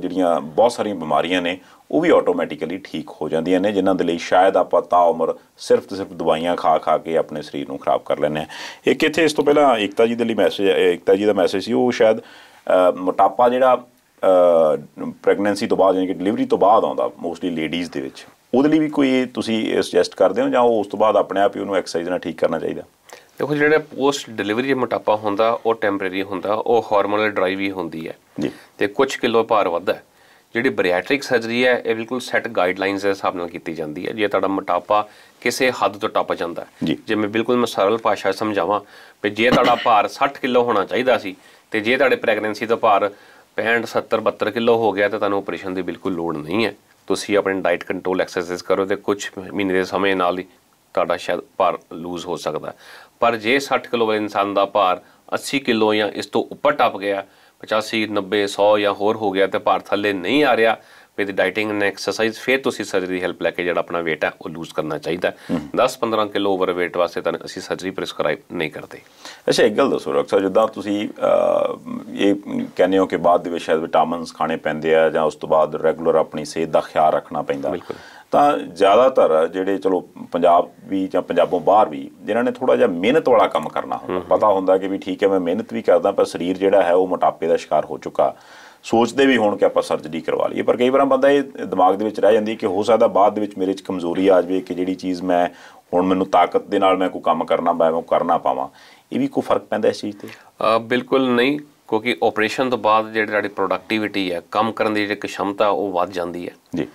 ਜਿਹੜੀਆਂ ਬਹੁਤ ਸਾਰੀਆਂ ਬਿਮਾਰੀਆਂ ਨੇ ਉਹ ਵੀ ਆਟੋਮੈਟਿਕਲੀ ਠੀਕ ਹੋ ਜਾਂਦੀਆਂ ਨੇ ਜਿਨ੍ਹਾਂ ਦੇ ਲਈ ਸ਼ਾਇਦ ਆਪਾਂ ਤਾਂ ਉਮਰ ਸਿਰਫ ਤੇ ਸਿਰਫ ਦਵਾਈਆਂ ਖਾ ਖਾ ਕੇ ਆਪਣੇ ਸਰੀਰ ਨੂੰ ਖਰਾਬ ਕਰ ਲੈਂਦੇ ਆ ਇੱਕ ਇੱਥੇ ਇਸ ਤੋਂ ਪਹਿਲਾਂ ਇਕਤਾ ਜੀ ਦੇ ਲਈ ਮੈਸੇਜ ਇਕਤਾ ਜੀ ਦਾ ਮੈਸੇਜ ਸੀ ਉਹ ਸ਼ਾਇਦ ਮੋਟਾਪਾ ਜਿਹੜਾ ਪ੍ਰੈਗਨੈਂਸੀ ਤੋਂ ਬਾਅਦ ਯਾਨੀ ਕਿ ਡਿਲੀਵਰੀ ਤੋਂ ਬਾਅਦ ਆਉਂਦਾ ਮੋਸਟਲੀ ਲੇਡੀਜ਼ ਦੇ ਵਿੱਚ ਉਹਦੇ ਲਈ ਵੀ ਕੋਈ ਤੁਸੀਂ ਸੁਜੈਸਟ ਕਰਦੇ ਹੋ ਜਾਂ ਉਹ ਉਸ ਤੋਂ ਬਾਅਦ ਆਪਣੇ ਆਪ ਹੀ ਉਹਨੂੰ ਐਕਸਰਸਾਈਜ਼ ਨਾਲ ਠੀਕ ਕਰਨਾ ਚਾਹੀਦਾ ਦੇਖੋ ਜਿਹੜਾ ਪੋਸਟ ਡਿਲੀਵਰੀ ਮੋਟਾਪਾ ਹੁੰਦਾ ਉਹ ਟੈਂਪਰੇਰੀ ਹੁੰਦਾ ਉਹ ਹਾਰਮੋਨਲ ਡਰਾਈਵ ਹੀ ਹੁੰਦੀ ਹੈ ਜੀ ਤੇ ਕੁਝ ਕਿਲੋ ਭਾਰ ਵੱਧਾ ਜਿਹੜੀ ਬਰੀਆਟ੍ਰਿਕ ਸਰਜਰੀ ਹੈ ਇਹ ਬਿਲਕੁਲ ਸੈਟ ਗਾਈਡਲਾਈਨਸ ਦੇ ਹਿਸਾਬ ਨਾਲ ਕੀਤੀ ਜਾਂਦੀ ਹੈ ਜੇ ਤੁਹਾਡਾ ਮੋਟਾਪਾ ਕਿਸੇ ਹੱਦ ਤੋਂ ਟੱਪ ਜਾਂਦਾ ਜੇ ਮੈਂ ਬਿਲਕੁਲ ਮਸਰਲ ਸਰਲ ਭਾਸ਼ਾ ਸਮਝਾਵਾਂ ਵੀ ਜੇ ਤੁਹਾਡਾ ਭਾਰ 60 ਕਿਲੋ ਹੋਣਾ ਚਾਹੀਦਾ ਸੀ ਤੇ ਜੇ ਤੁਹਾਡੇ ਪ੍ਰੈਗਨੈਂਸੀ ਤੋਂ ਭਾਰ 65 70 72 ਕਿਲੋ ਹੋ ਗਿਆ ਤਾਂ ਤੁਹਾਨੂੰ ਆਪਰੇਸ਼ਨ ਦੀ ਬਿਲਕੁਲ ਲੋੜ ਨਹੀਂ ਹੈ ਤੁਸੀਂ ਆਪਣੀ ਡਾਈਟ ਕੰਟਰੋਲ ਐਕਸਰਸਾਈਜ਼ ਕਰੋ ਤੇ ਕੁਝ ਮਹੀਨੇ ਦੇ ਸਮੇਂ ਨਾਲ ਹੀ ਤੁਹਾਡਾ ਸ਼ਾਇਦ ਭਾਰ ਲੂਜ਼ ਹੋ ਸਕਦਾ ਪਰ ਜੇ 60 ਕਿਲੋ ਵਾਲੇ ਇਨਸਾਨ ਦਾ ਭਾਰ 80 ਕਿਲੋ ਜਾਂ ਇਸ ਤੋਂ ਉੱਪਰ ਟੱਪ ਗਿਆ 85 90 100 ਜਾਂ ਹੋਰ ਹੋ ਗਿਆ ਤੇ ਭਾਰ ਥੱਲੇ ਨਹੀਂ ਆ ਰਿਹਾ ਵਿਦ ਡਾਈਟਿੰਗ ਐਂਡ ਐਕਸਰਸਾਈਜ਼ ਫਿਰ ਤੁਸੀਂ ਸਰਜਰੀ ਹੈਲਪ ਲੈ ਕੇ ਜਿਹੜਾ ਆਪਣਾ weight ਹੈ ਉਹ ਲੂਜ਼ ਕਰਨਾ ਚਾਹੀਦਾ 10-15 ਕਿਲੋ ਓਵਰ weight ਵਾਸਤੇ ਤਾਂ ਅਸੀਂ ਸਰਜਰੀ ਪ੍ਰਿਸਕ੍ਰਾਈਬ ਨਹੀਂ ਕਰਦੇ ਅੱਛਾ ਇੱਕ ਗੱਲ ਦੱਸੋ ਡਾਕਟਰ ਸਾਹਿਬ ਜਿੱਦਾਂ ਤੁਸੀਂ ਇਹ ਕਹਿੰਦੇ ਹੋ ਕਿ ਬਾਅਦ ਦੇ ਵਿੱਚ ਸ਼ਾਇਦ ਵਿਟਾਮਿਨਸ ਖਾਣੇ ਪੈਂਦੇ ਆ ਜਾਂ ਉਸ ਤੋਂ ਬਾਅਦ ਰੈਗੂਲਰ ਆਪਣੀ ਸਿਹਤ ਦਾ ਖਿਆਲ ਰੱਖਣਾ ਪੈਂਦਾ ਬਿਲਕੁਲ ਤਾਂ ਜ਼ਿਆਦਾਤਰ ਜਿਹੜੇ ਚਲੋ ਪੰਜਾਬ ਵੀ ਜਾਂ ਪੰਜਾਬੋਂ ਬਾਹਰ ਵੀ ਜਿਨ੍ਹਾਂ ਨੇ ਥੋੜਾ ਜਿਹਾ ਮਿਹਨਤ ਵਾਲਾ ਕੰਮ ਕਰਨਾ ਹੁੰਦਾ ਪਤਾ ਹੁੰਦਾ ਕਿ ਵੀ ਠੀਕ ਹੈ ਮੈਂ ਮਿਹਨਤ ਵੀ ਕਰਦਾ ਪਰ ਸਰੀਰ ਜਿਹੜਾ ਹੈ ਉਹ ਮੋਟਾਪੇ ਦਾ ਸ਼ਿਕਾਰ ਹੋ ਚੁੱਕਾ ਸੋਚਦੇ ਵੀ ਹੋਣ ਕਿ ਆਪਾਂ ਸਰਜਰੀ ਕਰਵਾ ਲਈਏ ਪਰ ਕਈ ਵਾਰ ਬੰਦਾ ਇਹ ਦਿਮਾਗ ਦੇ ਵਿੱਚ ਰਹਿ ਜਾਂਦੀ ਕਿ ਹੋ ਸਕਦਾ ਬਾਅਦ ਦੇ ਵਿੱਚ ਮੇਰੇ 'ਚ ਕਮਜ਼ੋਰੀ ਆ ਜਾਵੇ ਕਿ ਜਿਹੜੀ ਚੀਜ਼ ਮੈਂ ਹੁਣ ਮੈਨੂੰ ਤਾਕਤ ਦੇ ਨਾਲ ਮੈਂ ਕੋਈ ਕੰਮ ਕਰਨਾ ਪਾਵਾਂ ਉਹ ਕਰਨਾ ਪਾਵਾਂ ਇਹ ਵੀ ਕੋਈ ਫਰਕ ਪੈਂਦਾ ਇਸ ਚੀਜ਼ ਤੇ ਬਿਲਕੁਲ ਨਹੀਂ ਕਿਉਂਕਿ ਆਪਰੇਸ਼ਨ ਤੋਂ ਬਾਅਦ ਜਿਹੜੀ ਸਾਡੀ ਪ੍ਰੋਡਕਟਿਵਿਟੀ ਹੈ ਕੰਮ ਕਰਨ ਦੀ ਜਿਹੜੀ ਸ਼ਮਤਾ ਉਹ ਵੱਧ ਜਾਂਦੀ ਹੈ ਜੀ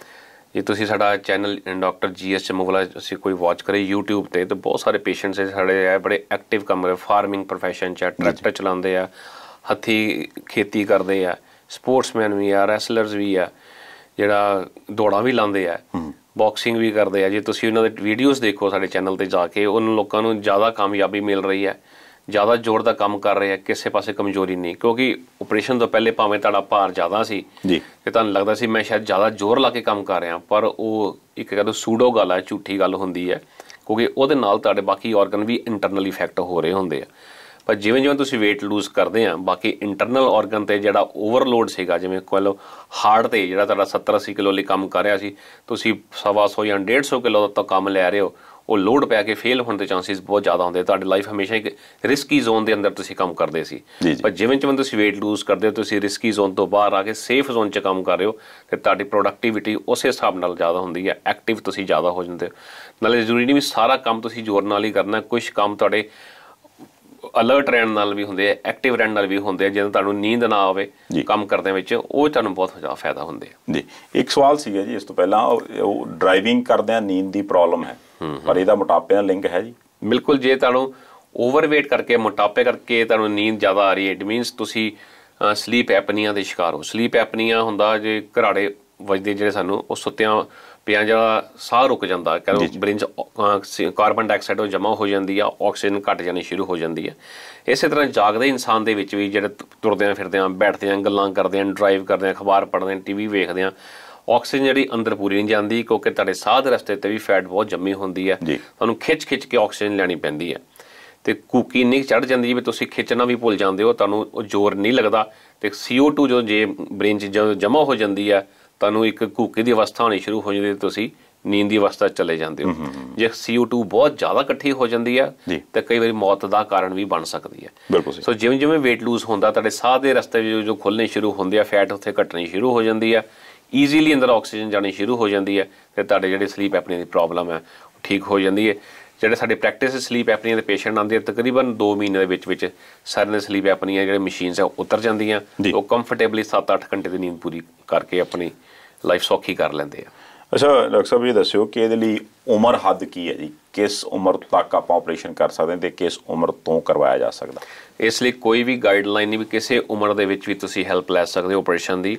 ਜੇ ਤੁਸੀਂ ਸਾਡਾ channel doctor G S Chamogla ਤੁਸੀਂ ਕੋਈ ਵਾਚ ਕਰੇ YouTube ਤੇ ਤਾਂ ਬਹੁਤ ਸਾਰੇ ਪੇਸ਼ੈਂਟਸ ਸਾਡੇ ਆ ਬੜੇ ਐਕਟਿਵ ਕੰਮ ਕਰਦੇ ਫਾਰਮਿੰਗ profession ਚ ਟਰੈਕਟਰ ਚਲਾਉਂਦੇ ਆ ਹੱਥੀ ਖੇਤੀ ਕਰਦੇ ਆ ਸਪੋਰਟਸਮੈਨ ਵੀ ਆ ਰੈਸਲਰਸ ਵੀ ਆ ਜਿਹੜਾ ਦੌੜਾਂ ਵੀ ਲਾਉਂਦੇ ਆ ਬਾਕਸਿੰਗ ਵੀ ਕਰਦੇ ਆ ਜੇ ਤੁਸੀਂ ਉਹਨਾਂ ਦੇ ਵੀਡੀਓਜ਼ ਦੇਖੋ ਸਾਡੇ ਚੈਨਲ ਤੇ ਜਾ ਕੇ ਉਹਨਾਂ ਲੋਕਾਂ ਨੂੰ ਜ਼ਿਆਦਾ ਕਾਮਯਾਬੀ ਮਿਲ ਰਹੀ ਹੈ ਜ਼ਿਆਦਾ ਜ਼ੋਰ ਦਾ ਕੰਮ ਕਰ ਰਹੇ ਆ ਕਿਸੇ ਪਾਸੇ ਕਮਜ਼ੋਰੀ ਨਹੀਂ ਕਿਉਂਕਿ ਆਪਰੇਸ਼ਨ ਤੋਂ ਪਹਿਲੇ ਭਾਵੇਂ ਤੁਹਾਡਾ ਭਾਰ ਜ਼ਿਆਦਾ ਸੀ ਜੀ ਤੇ ਤੁਹਾਨੂੰ ਲੱਗਦਾ ਸੀ ਮੈਂ ਸ਼ਾਇਦ ਜ਼ਿਆਦਾ ਜ਼ੋਰ ਲਾ ਕੇ ਕੰਮ ਕਰ ਰਿਹਾ ਪਰ ਉਹ ਇੱਕ ਕਹਿੰਦੇ ਸੂਡੋ ਗੱਲ ਹੈ ਝੂਠੀ ਗੱਲ ਹੁੰਦੀ ਹੈ ਕਿਉਂਕਿ ਉਹਦੇ ਨਾਲ ਤੁਹਾਡੇ ਬਾਕੀ ਆਰਗਨ ਵੀ ਇੰਟਰਨਲੀ ਇਫੈਕਟ ਹੋ ਰਹੇ ਹੁੰਦੇ ਆ ਪਰ ਜਿਵੇਂ ਜਿਵੇਂ ਤੁਸੀਂ weight lose ਕਰਦੇ ਆ ਬਾਕੀ ਇੰਟਰਨਲ ਆਰਗਨ ਤੇ ਜਿਹੜਾ ਓਵਰਲੋਡ ਸੀਗਾ ਜਿਵੇਂ ਕੋਈ ਲੋ ਹਾਰਟ ਤੇ ਜਿਹੜਾ ਤੁਹਾਡਾ 70 80 ਕਿਲੋ ਲਈ ਕੰਮ ਕਰ ਰਿਹਾ ਸੀ ਤੁਸੀਂ 150 ਜਾਂ 150 ਕਿਲੋ ਤੱਕ ਕੰਮ ਲੈ ਰਹੇ ਹੋ ਉਹ ਲੋਡ ਪੈ ਕੇ ਫੇਲ ਹੋਣ ਦੇ ਚਾਂਸਸ ਬਹੁਤ ਜ਼ਿਆਦਾ ਹੁੰਦੇ ਤੁਹਾਡੀ ਲਾਈਫ ਹਮੇਸ਼ਾ ਇੱਕ ਰਿਸਕੀ ਜ਼ੋਨ ਦੇ ਅੰਦਰ ਤੁਸੀਂ ਕੰਮ ਕਰਦੇ ਸੀ ਪਰ ਜਿਵੇਂ ਜਿਵੇਂ ਤੁਸੀਂ weight lose ਕਰਦੇ ਹੋ ਤੁਸੀਂ ਰਿਸਕੀ ਜ਼ੋਨ ਤੋਂ ਬਾਹਰ ਆ ਕੇ ਸੇਫ ਜ਼ੋਨ 'ਚ ਕੰਮ ਕਰ ਰਹੇ ਹੋ ਤੇ ਤੁਹਾਡੀ ਪ੍ਰੋਡਕਟਿਵਿਟੀ ਉਸੇ ਹਿਸਾਬ ਨਾਲ ਜ਼ਿਆਦਾ ਹੁੰਦੀ ਹੈ ਐਕਟਿਵ ਤੁਸੀਂ ਜ਼ਿਆਦਾ ਹੋ ਜਾਂਦੇ ਹੋ ਨਾਲੇ ਜ਼ਰੂਰੀ ਨਹੀਂ ਵੀ ਸਾਰਾ ਕੰਮ ਤੁਸੀਂ ਜ਼ੋਰ ਨਾਲ ਹੀ ਕਰਨਾ ਕੁਝ ਕੰਮ ਤੁਹਾਡੇ ਅਲਰਟ ਰਹਿਣ ਨਾਲ ਵੀ ਹੁੰਦੇ ਆ ਐਕਟਿਵ ਰਹਿਣ ਨਾਲ ਵੀ ਹੁੰਦੇ ਆ ਜਦੋਂ ਤੁਹਾਨੂੰ ਨੀਂਦ ਨਾ ਆਵੇ ਕੰਮ ਕਰਦੇ ਵਿੱਚ ਉਹ ਤੁਹਾਨੂੰ ਬਹੁਤ ਜ਼ਿਆਦਾ ਫਾਇਦਾ ਹੁੰਦੇ ਆ ਜੀ ਇੱਕ ਸਵਾਲ ਸੀਗਾ ਜੀ ਇਸ ਤੋਂ ਪਹਿਲਾਂ ਉਹ ਡਰਾਈਵਿੰਗ ਕਰਦੇ ਆ ਨੀਂਦ ਦੀ ਪ੍ਰੋਬਲਮ ਹੈ ਪਰ ਇਹਦਾ ਮੋਟਾਪੇ ਨਾਲ ਲਿੰਕ ਹੈ ਜੀ ਬਿਲਕੁਲ ਜੇ ਤੁਹਾਨੂੰ ਓਵਰਵੇਟ ਕਰਕੇ ਮੋਟਾਪੇ ਕਰਕੇ ਤੁਹਾਨੂੰ ਨੀਂਦ ਜ਼ਿਆਦਾ ਆ ਰਹੀ ਹੈ ਇਟ ਮੀਨਸ ਤੁਸੀਂ ਸਲੀਪ ਐਪਨੀਆ ਦੇ ਸ਼ਿਕਾਰ ਹੋ ਸਲੀਪ ਐਪਨੀਆ ਹੁੰਦਾ ਜੇ ਘਰਾੜੇ ਵੱਜਦੇ ਜਿਹੜੇ ਸਾਨੂੰ ਉਹ ਸੁੱਤਿਆਂ ਪਿਆ ਜਿਹੜਾ ਸਾਹ ਰੁਕ ਜਾਂਦਾ ਕਹਿੰਦੇ ਬ੍ਰੇਨ ਕਾਰਬਨ ਡਾਈਆਕਸਾਈਡ ਉਹ ਜਮ੍ਹਾਂ ਹੋ ਜਾਂਦੀ ਆ ਆਕਸੀਜਨ ਘਟ ਜਾਣੀ ਸ਼ੁਰੂ ਹੋ ਜਾਂਦੀ ਆ ਇਸੇ ਤਰ੍ਹਾਂ ਜਾਗਦੇ ਇਨਸਾਨ ਦੇ ਵਿੱਚ ਵੀ ਜਿਹੜੇ ਤੁਰਦੇ ਆ ਫਿਰਦੇ ਆ ਬੈਠਦੇ ਆ ਗੱਲਾਂ ਕਰਦੇ ਆ ਡਰਾਈਵ ਕਰਦੇ ਆ ਅਖਬਾਰ ਪੜ੍ਹਦੇ ਆ ਟੀਵੀ ਵੇਖਦੇ ਆ ਆਕਸੀਜਨ ਜਿਹੜੀ ਅੰਦਰ ਪੂਰੀ ਨਹੀਂ ਜਾਂਦੀ ਕਿਉਂਕਿ ਤੁਹਾਡੇ ਸਾਹ ਦੇ ਰਸਤੇ ਤੇ ਵੀ ਫੈਟ ਬਹੁਤ ਜੰਮੀ ਹੁੰਦੀ ਆ ਤੁਹਾਨੂੰ ਖਿੱਚ-ਖਿੱਚ ਕੇ ਆਕਸੀਜਨ ਲੈਣੀ ਪੈਂਦੀ ਆ ਤੇ ਕੂਕੀ ਨਹੀਂ ਚੜ ਜਾਂਦੀ ਜੇ ਤੁਸੀਂ ਖਿੱਚਣਾ ਵੀ ਭੁੱਲ ਜਾਂਦੇ ਹੋ ਤੁਹਾਨੂੰ ਉਹ ਜ਼ੋਰ ਨਹੀਂ ਲੱਗਦਾ ਤੇ CO2 ਜੋ ਜੇ ਬ੍ਰੇਨ 'ਚ ਜਮ੍ਹਾਂ ਹੋ ਜਾਂਦੀ ਆ ਤੁਹਾਨੂੰ ਇੱਕ ਘੂਕੇ ਦੀ ਅਵਸਥਾ ਹੋਣੀ ਸ਼ੁਰੂ ਹੋ ਜਾਂਦੀ ਤੁਸੀਂ ਨੀਂਦ ਦੀ ਅਵਸਥਾ ਚਲੇ ਜਾਂਦੇ ਹੋ ਜੇ CO2 ਬਹੁਤ ਜ਼ਿਆਦਾ ਇਕੱਠੀ ਹੋ ਜਾਂਦੀ ਹੈ ਤਾਂ ਕਈ ਵਾਰੀ ਮੌਤ ਦਾ ਕਾਰਨ ਵੀ ਬਣ ਸਕਦੀ ਹੈ ਸੋ ਜਿਵੇਂ ਜਿਵੇਂ weight lose ਹੁੰਦਾ ਤੁਹਾਡੇ ਸਾਹ ਦੇ ਰਸਤੇ ਜੋ ਜੋ ਖੁੱਲਨੇ ਸ਼ੁਰੂ ਹੁੰਦੇ ਆ ਫੈਟ ਉੱਥੇ ਘਟਣੀ ਸ਼ੁਰੂ ਹੋ ਜਾਂਦੀ ਹੈ ਈਜ਼ੀਲੀ ਅੰਦਰ ਆਕਸੀਜਨ ਜਾਣੀ ਸ਼ੁਰੂ ਹੋ ਜਾਂਦੀ ਹੈ ਤੇ ਤੁਹਾਡੇ ਜਿਹੜੇ ਸਲੀਪ ਐਪਨੀਆ ਦੀ ਪ੍ਰੋਬਲਮ ਹੈ ਉਹ ਠੀਕ ਹੋ ਜਾਂਦੀ ਹੈ ਜਿਹੜੇ ਸਾਡੇ ਪ੍ਰੈਕਟਿਸ ਸਲੀਪ ਐਪਨੀਆ ਦੇ ਪੇਸ਼ੈਂਟ ਆਉਂਦੇ ਆ ਤਕਰੀਬਨ 2 ਮਹੀਨੇ ਦੇ ਵਿੱਚ ਵਿੱਚ ਸਾਰੇ ਨੇ ਸਲੀਪ ਐਪਨੀਆ ਜਿਹੜੇ ਮਸ਼ੀਨਸ ਆ ਉਤਰ ਜਾਂਦੀਆਂ ਉਹ ਕੰਫਰਟੇਬਲੀ 7-8 ਘੰਟੇ ਦੀ ਨੀਂਦ ਪੂਰੀ ਕਰਕੇ ਆਪਣੀ ਲਾਈਫ ਸੌਖੀ ਕਰ ਲੈਂਦੇ ਆ ਅੱਛਾ ਡਾਕਟਰ ਸਾਹਿਬ ਇਹ ਦੱਸਿਓ ਕਿ ਇਹਦੇ ਲਈ ਉਮਰ ਹੱਦ ਕੀ ਹੈ ਜੀ ਕਿਸ ਉਮਰ ਤੱਕ ਆਪਾਂ ਆਪਰੇਸ਼ਨ ਕਰ ਸਕਦੇ ਹਾਂ ਤੇ ਕਿਸ ਉਮਰ ਤੋਂ ਕਰਵਾਇਆ ਜਾ ਸਕਦਾ ਇਸ ਲਈ ਕੋਈ ਵੀ ਗਾਈਡਲਾਈਨ ਨਹੀਂ ਵੀ ਕਿਸੇ ਉਮਰ ਦੇ ਵਿੱਚ ਵੀ ਤੁਸੀਂ ਹੈਲਪ ਲੈ ਸਕਦੇ ਹੋ ਆਪਰੇਸ਼ਨ ਦੀ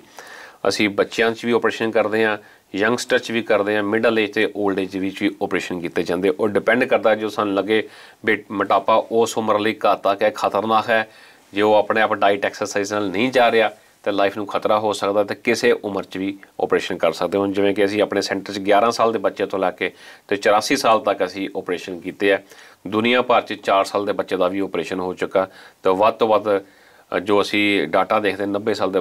ਅਸੀਂ ਬੱਚਿਆਂ 'ਚ ਵੀ ਆਪਰੇਸ਼ਨ ਕਰਦੇ ਹਾਂ ਯੰਗਸਟਰ 'ਚ ਵੀ ਕਰਦੇ ਹਾਂ ਮਿਡਲ ਏਜ ਤੇ 올ਡ ਏਜ ਵਿੱਚ ਵੀ ਆਪਰੇਸ਼ਨ ਕੀਤੇ ਜਾਂਦੇ ਉਹ ਡਿਪੈਂਡ ਕਰਦਾ ਜੋ ਸਾਨੂੰ ਲੱਗੇ ਮਟਾਪਾ ਉਸ ਉਮਰ ਲਈ ਘਾਤਕ ਹੈ ਖਤਰਨਾਕ ਹੈ ਜੇ ਉਹ ਆਪਣੇ ਆਪ ਡਾਈਟ ਐਕਸਰਸਾਈਜ਼ ਨਾਲ ਨਹੀਂ ਜਾ ਰਿਹਾ ਤੇ ਲਾਈਫ ਨੂੰ ਖਤਰਾ ਹੋ ਸਕਦਾ ਤੇ ਕਿਸੇ ਉਮਰ 'ਚ ਵੀ ਆਪਰੇਸ਼ਨ ਕਰ ਸਕਦੇ ਹੋ ਜਿਵੇਂ ਕਿ ਅਸੀਂ ਆਪਣੇ ਸੈਂਟਰ 'ਚ 11 ਸਾਲ ਦੇ ਬੱਚੇ ਤੋਂ ਲੈ ਕੇ ਤੇ 84 ਸਾਲ ਤੱਕ ਅਸੀਂ ਆਪਰੇਸ਼ਨ ਕੀਤੇ ਆ ਦੁਨੀਆ ਭਰ 'ਚ 4 ਸਾਲ ਦੇ ਬੱਚੇ ਦਾ ਵੀ ਆਪਰੇਸ਼ਨ ਹੋ ਚੁੱਕਾ ਤੇ ਵੱਧ ਤੋਂ ਵੱਧ ਜੋ ਅਸੀਂ ਡਾਟਾ ਦੇਖਦੇ 90 ਸਾਲ ਦੇ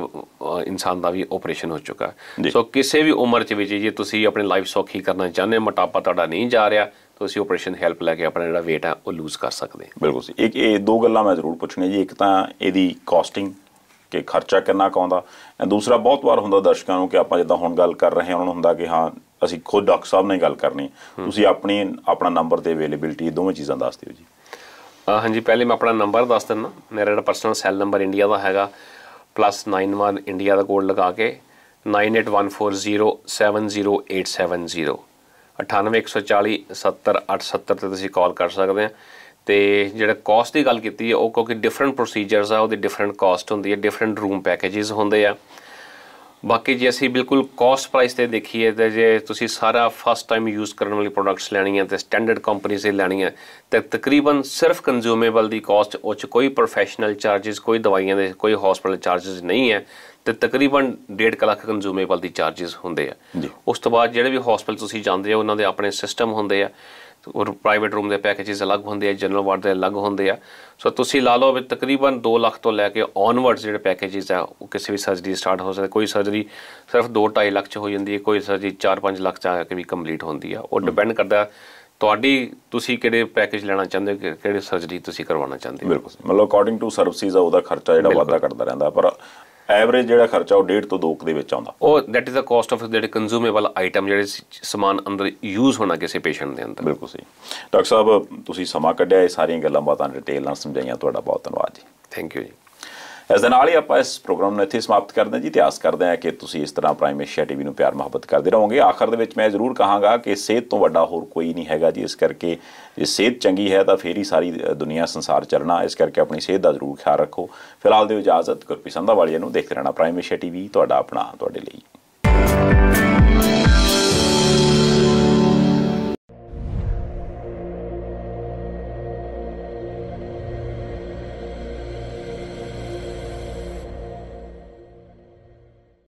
ਇਨਸਾਨ ਦਾ ਵੀ ਆਪਰੇਸ਼ਨ ਹੋ ਚੁੱਕਾ ਸੋ ਕਿਸੇ ਵੀ ਉਮਰ 'ਚ ਵਿੱਚ ਜੇ ਤੁਸੀਂ ਆਪਣੀ ਲਾਈਫ ਸੌਖੀ ਕਰਨਾ ਚਾਹੁੰਦੇ ਮਟਾਪਾ ਤੁਹਾਡਾ ਨਹੀਂ ਜਾ ਰਿਹਾ ਤੁਸੀਂ ਆਪਰੇਸ਼ਨ ਹੈਲਪ ਲੈ ਕੇ ਆਪਣਾ ਜਿਹੜਾ weight ਆ ਉਹ ਲੂਜ਼ ਕਰ ਸਕਦੇ ਬਿਲਕੁਲ ਸੀ ਇੱਕ ਇਹ ਦੋ ਗੱਲਾਂ ਮੈਂ ਜ਼ਰੂਰ ਪੁੱਛਣੀ ਜੀ ਇੱਕ ਤਾਂ ਇਹਦੀ ਕਾਸਟਿੰਗ ਕਿ ਖਰਚਾ ਕਿੰਨਾ ਕਾਉਂਦਾ ਦੂਸਰਾ ਬਹੁਤ ਵਾਰ ਹੁੰਦਾ ਦਰਸ਼ਕਾਂ ਨੂੰ ਕਿ ਆਪਾਂ ਜਿੱਦਾਂ ਹੁਣ ਗੱਲ ਕਰ ਰਹੇ ਹਾਂ ਉਹਨਾਂ ਨੂੰ ਹੁੰਦਾ ਕਿ ਹਾਂ ਅਸੀਂ ਖੁਦ ਡਾਕਟਰ ਸਾਹਿਬ ਨਾਲ ਗੱਲ ਕਰਨੀ ਤੁਸੀਂ ਆਪਣੀ ਆਪਣਾ ਨੰਬਰ ਤੇ ਅਵੇਲੇਬਿਲਟੀ ਦੋਵੇਂ ਚੀਜ਼ਾਂ ਦੱਸ ਦਿਓ ਜੀ ਹਾਂਜੀ ਪਹਿਲੇ ਮੈਂ ਆਪਣਾ ਨੰਬਰ ਦੱਸ ਦਿੰਦਾ ਮੇਰਾ ਜਿਹੜਾ ਪਰਸਨਲ ਸੈੱਲ ਨੰਬਰ ਇੰਡੀਆ ਦਾ ਹੈਗਾ +91 ਇੰਡੀਆ ਦਾ ਕੋਡ ਲਗਾ ਕੇ 9814070870 9814070870 ਤੇ ਤੁਸੀਂ ਕਾਲ ਕਰ ਸਕਦੇ ਆ ਤੇ ਜਿਹੜਾ ਕਾਸਟ ਦੀ ਗੱਲ ਕੀਤੀ ਹੈ ਉਹ ਕਿਉਂਕਿ ਡਿਫਰੈਂਟ ਪ੍ਰੋਸੀਜਰਸ ਆ ਉਹਦੇ ਡਿਫਰੈਂਟ ਕਾਸਟ ਹੁੰਦੀ ਹੈ ਡਿਫਰੈਂਟ ਰੂਮ ਪੈਕੇजेस ਹੁੰਦੇ ਆ ਬਾਕੀ ਜੇ ਅਸੀਂ ਬਿਲਕੁਲ ਕਾਸਟ ਪ੍ਰਾਈਸ ਤੇ ਦੇਖੀਏ ਤੇ ਜੇ ਤੁਸੀਂ ਸਾਰਾ ਫਸਟ ਟਾਈਮ ਯੂਜ਼ ਕਰਨ ਵਾਲੀ ਪ੍ਰੋਡਕਟਸ ਲੈਣੀਆਂ ਤੇ ਸਟੈਂਡਰਡ ਕੰਪਨੀ ਸੇ ਲੈਣੀਆਂ ਤੇ ਤਕਰੀਬਨ ਸਿਰਫ ਕੰਜ਼ਿਊਮੇਬਲ ਦੀ ਕਾਸਟ ਉਹ ਚ ਕੋਈ ਪ੍ਰੋਫੈਸ਼ਨਲ ਚਾਰजेस ਕੋਈ ਦਵਾਈਆਂ ਦੇ ਕੋਈ ਹਸਪੀਟਲ ਚਾਰजेस ਨਹੀਂ ਹੈ ਤੇ ਤਕਰੀਬਨ 1.5 ਲੱਖ ਕੰਜ਼ਿਊਮੇਬਲ ਦੀ ਚਾਰजेस ਹੁੰਦੇ ਆ ਉਸ ਤੋਂ ਬਾਅਦ ਜਿਹੜੇ ਵੀ ਹਸਪੀਟਲ ਤੁਸੀਂ ਜਾਂਦੇ ਹੋ ਉਹਨਾਂ ਦੇ ਆਪਣੇ ਸਿਸਟਮ ਹੁੰਦੇ ਆ ਔਰ ਪ੍ਰਾਈਵੇਟ ਰੂਮ ਦੇ ਪੈਕੇजेस ਅਲੱਗ ਹੁੰਦੇ ਆ ਜਨਰਲ ਵਾਰਡ ਦੇ ਅਲੱਗ ਹੁੰਦੇ ਆ ਸੋ ਤੁਸੀਂ ਲਾ ਲਓ ਵੀ ਤਕਰੀਬਨ 2 ਲੱਖ ਤੋਂ ਲੈ ਕੇ ਔਨਵਰਡਸ ਜਿਹੜੇ ਪੈਕੇजेस ਆ ਉਹ ਕਿਸੇ ਵੀ ਸਰਜਰੀ ਸਟਾਰਟ ਹੋ ਸਕਦਾ ਕੋਈ ਸਰਜਰੀ ਸਿਰਫ 2-2.5 ਲੱਖ ਚ ਹੋ ਜਾਂਦੀ ਹੈ ਕੋਈ ਸਰਜਰੀ 4-5 ਲੱਖ ਚ ਆ ਕੇ ਵੀ ਕੰਪਲੀਟ ਹੁੰਦੀ ਆ ਉਹ ਡਿਪੈਂਡ ਕਰਦਾ ਤੁਹਾਡੀ ਤੁਸੀਂ ਕਿਹੜੇ ਪੈਕੇਜ ਲੈਣਾ ਚਾਹੁੰਦੇ ਹੋ ਕਿਹੜੇ ਸਰਜਰੀ ਤੁਸੀਂ ਕਰਵਾਉਣਾ ਚਾਹੁੰਦੇ ਹੋ ਬਿਲਕੁਲ ਮਤਲਬ ਅਕੋਰਡਿੰਗ ਟੂ ਸਰਵਿਸਿਜ਼ ਆ ਉਹਦਾ ਖਰਚਾ ਜਿਹੜਾ ਵਾਧਾ ਕਰਦਾ ਰਹਿੰਦਾ ਪਰ ਐਵਰੇਜ ਜਿਹੜਾ ਖਰਚਾ ਉਹ 1.5 ਤੋਂ 2 ਦੇ ਵਿੱਚ ਆਉਂਦਾ ਉਹ that is a cost of ਜਿਹੜੇ ਕੰਜ਼ੂਮੇਬਲ ਆਈਟਮ ਜਿਹੜੇ ਸਮਾਨ ਅੰਦਰ ਯੂਜ਼ ਹੋਣਾ ਕਿਸੇ ਪੇਸ਼ੈਂਟ ਦੇ ਅੰਦਰ ਬਿਲਕੁਲ ਸਹੀ ਡਾਕਟਰ ਸਾਹਿਬ ਤੁਸੀਂ ਸਮਾਂ ਕੱਢਿਆ ਇਹ ਸਾਰੀਆਂ ਗੱਲਾਂ ਬਾਤਾਂ ਡਿਟੇਲ ਨਾਲ ਸਮਝਾਈਆਂ ਤੁਹਾਡਾ ਬਹੁਤ ਧੰਨਵਾਦ ਜੀ ਥੈਂਕ ਯੂ ਜੀ ਇਸ ਦੇ ਨਾਲ ਹੀ ਆਪਾਂ ਇਸ ਪ੍ਰੋਗਰਾਮ ਨੂੰ ਇੱਥੇ ਸਮਾਪਤ ਕਰਦੇ ਹਾਂ ਜੀ ਤੇ ਆਸ ਕਰਦੇ ਹਾਂ ਕਿ ਤੁਸੀਂ ਇਸ ਤਰ੍ਹਾਂ ਪ੍ਰਾਈਮ ਏਸ਼ੀਆ ਟੀਵੀ ਨੂੰ ਪਿਆਰ ਮੁਹੱਬਤ ਕਰਦੇ ਰਹੋਗੇ ਆਖਰ ਦੇ ਵਿੱਚ ਮੈਂ ਜ਼ਰੂਰ ਕਹਾਂਗਾ ਕਿ ਸਿਹਤ ਤੋਂ ਵੱਡਾ ਹੋਰ ਕੋਈ ਨਹੀਂ ਹੈਗਾ ਜੀ ਇਸ ਕਰਕੇ ਜੇ ਸਿਹਤ ਚੰਗੀ ਹੈ ਤਾਂ ਫੇਰ ਹੀ ਸਾਰੀ ਦੁਨੀਆ ਸੰਸਾਰ ਚੱਲਣਾ ਇਸ ਕਰਕੇ ਆਪਣੀ ਸਿਹਤ ਦਾ ਜ਼ਰੂਰ ਖਿਆਲ ਰੱਖੋ ਫਿਲਹਾਲ ਦੀ ਇਜਾਜ਼ਤ ਗੁਰਪ੍ਰੀਤ ਸੰਧਾ ਵਾਲੀਆਂ ਨੂੰ ਦੇਖਦੇ ਰਹਿਣਾ ਪ੍ਰਾਈਮ ਏਸ਼ੀਆ ਟੀਵੀ ਤੁਹਾਡਾ ਆਪਣਾ ਤੁਹਾਡੇ ਲਈ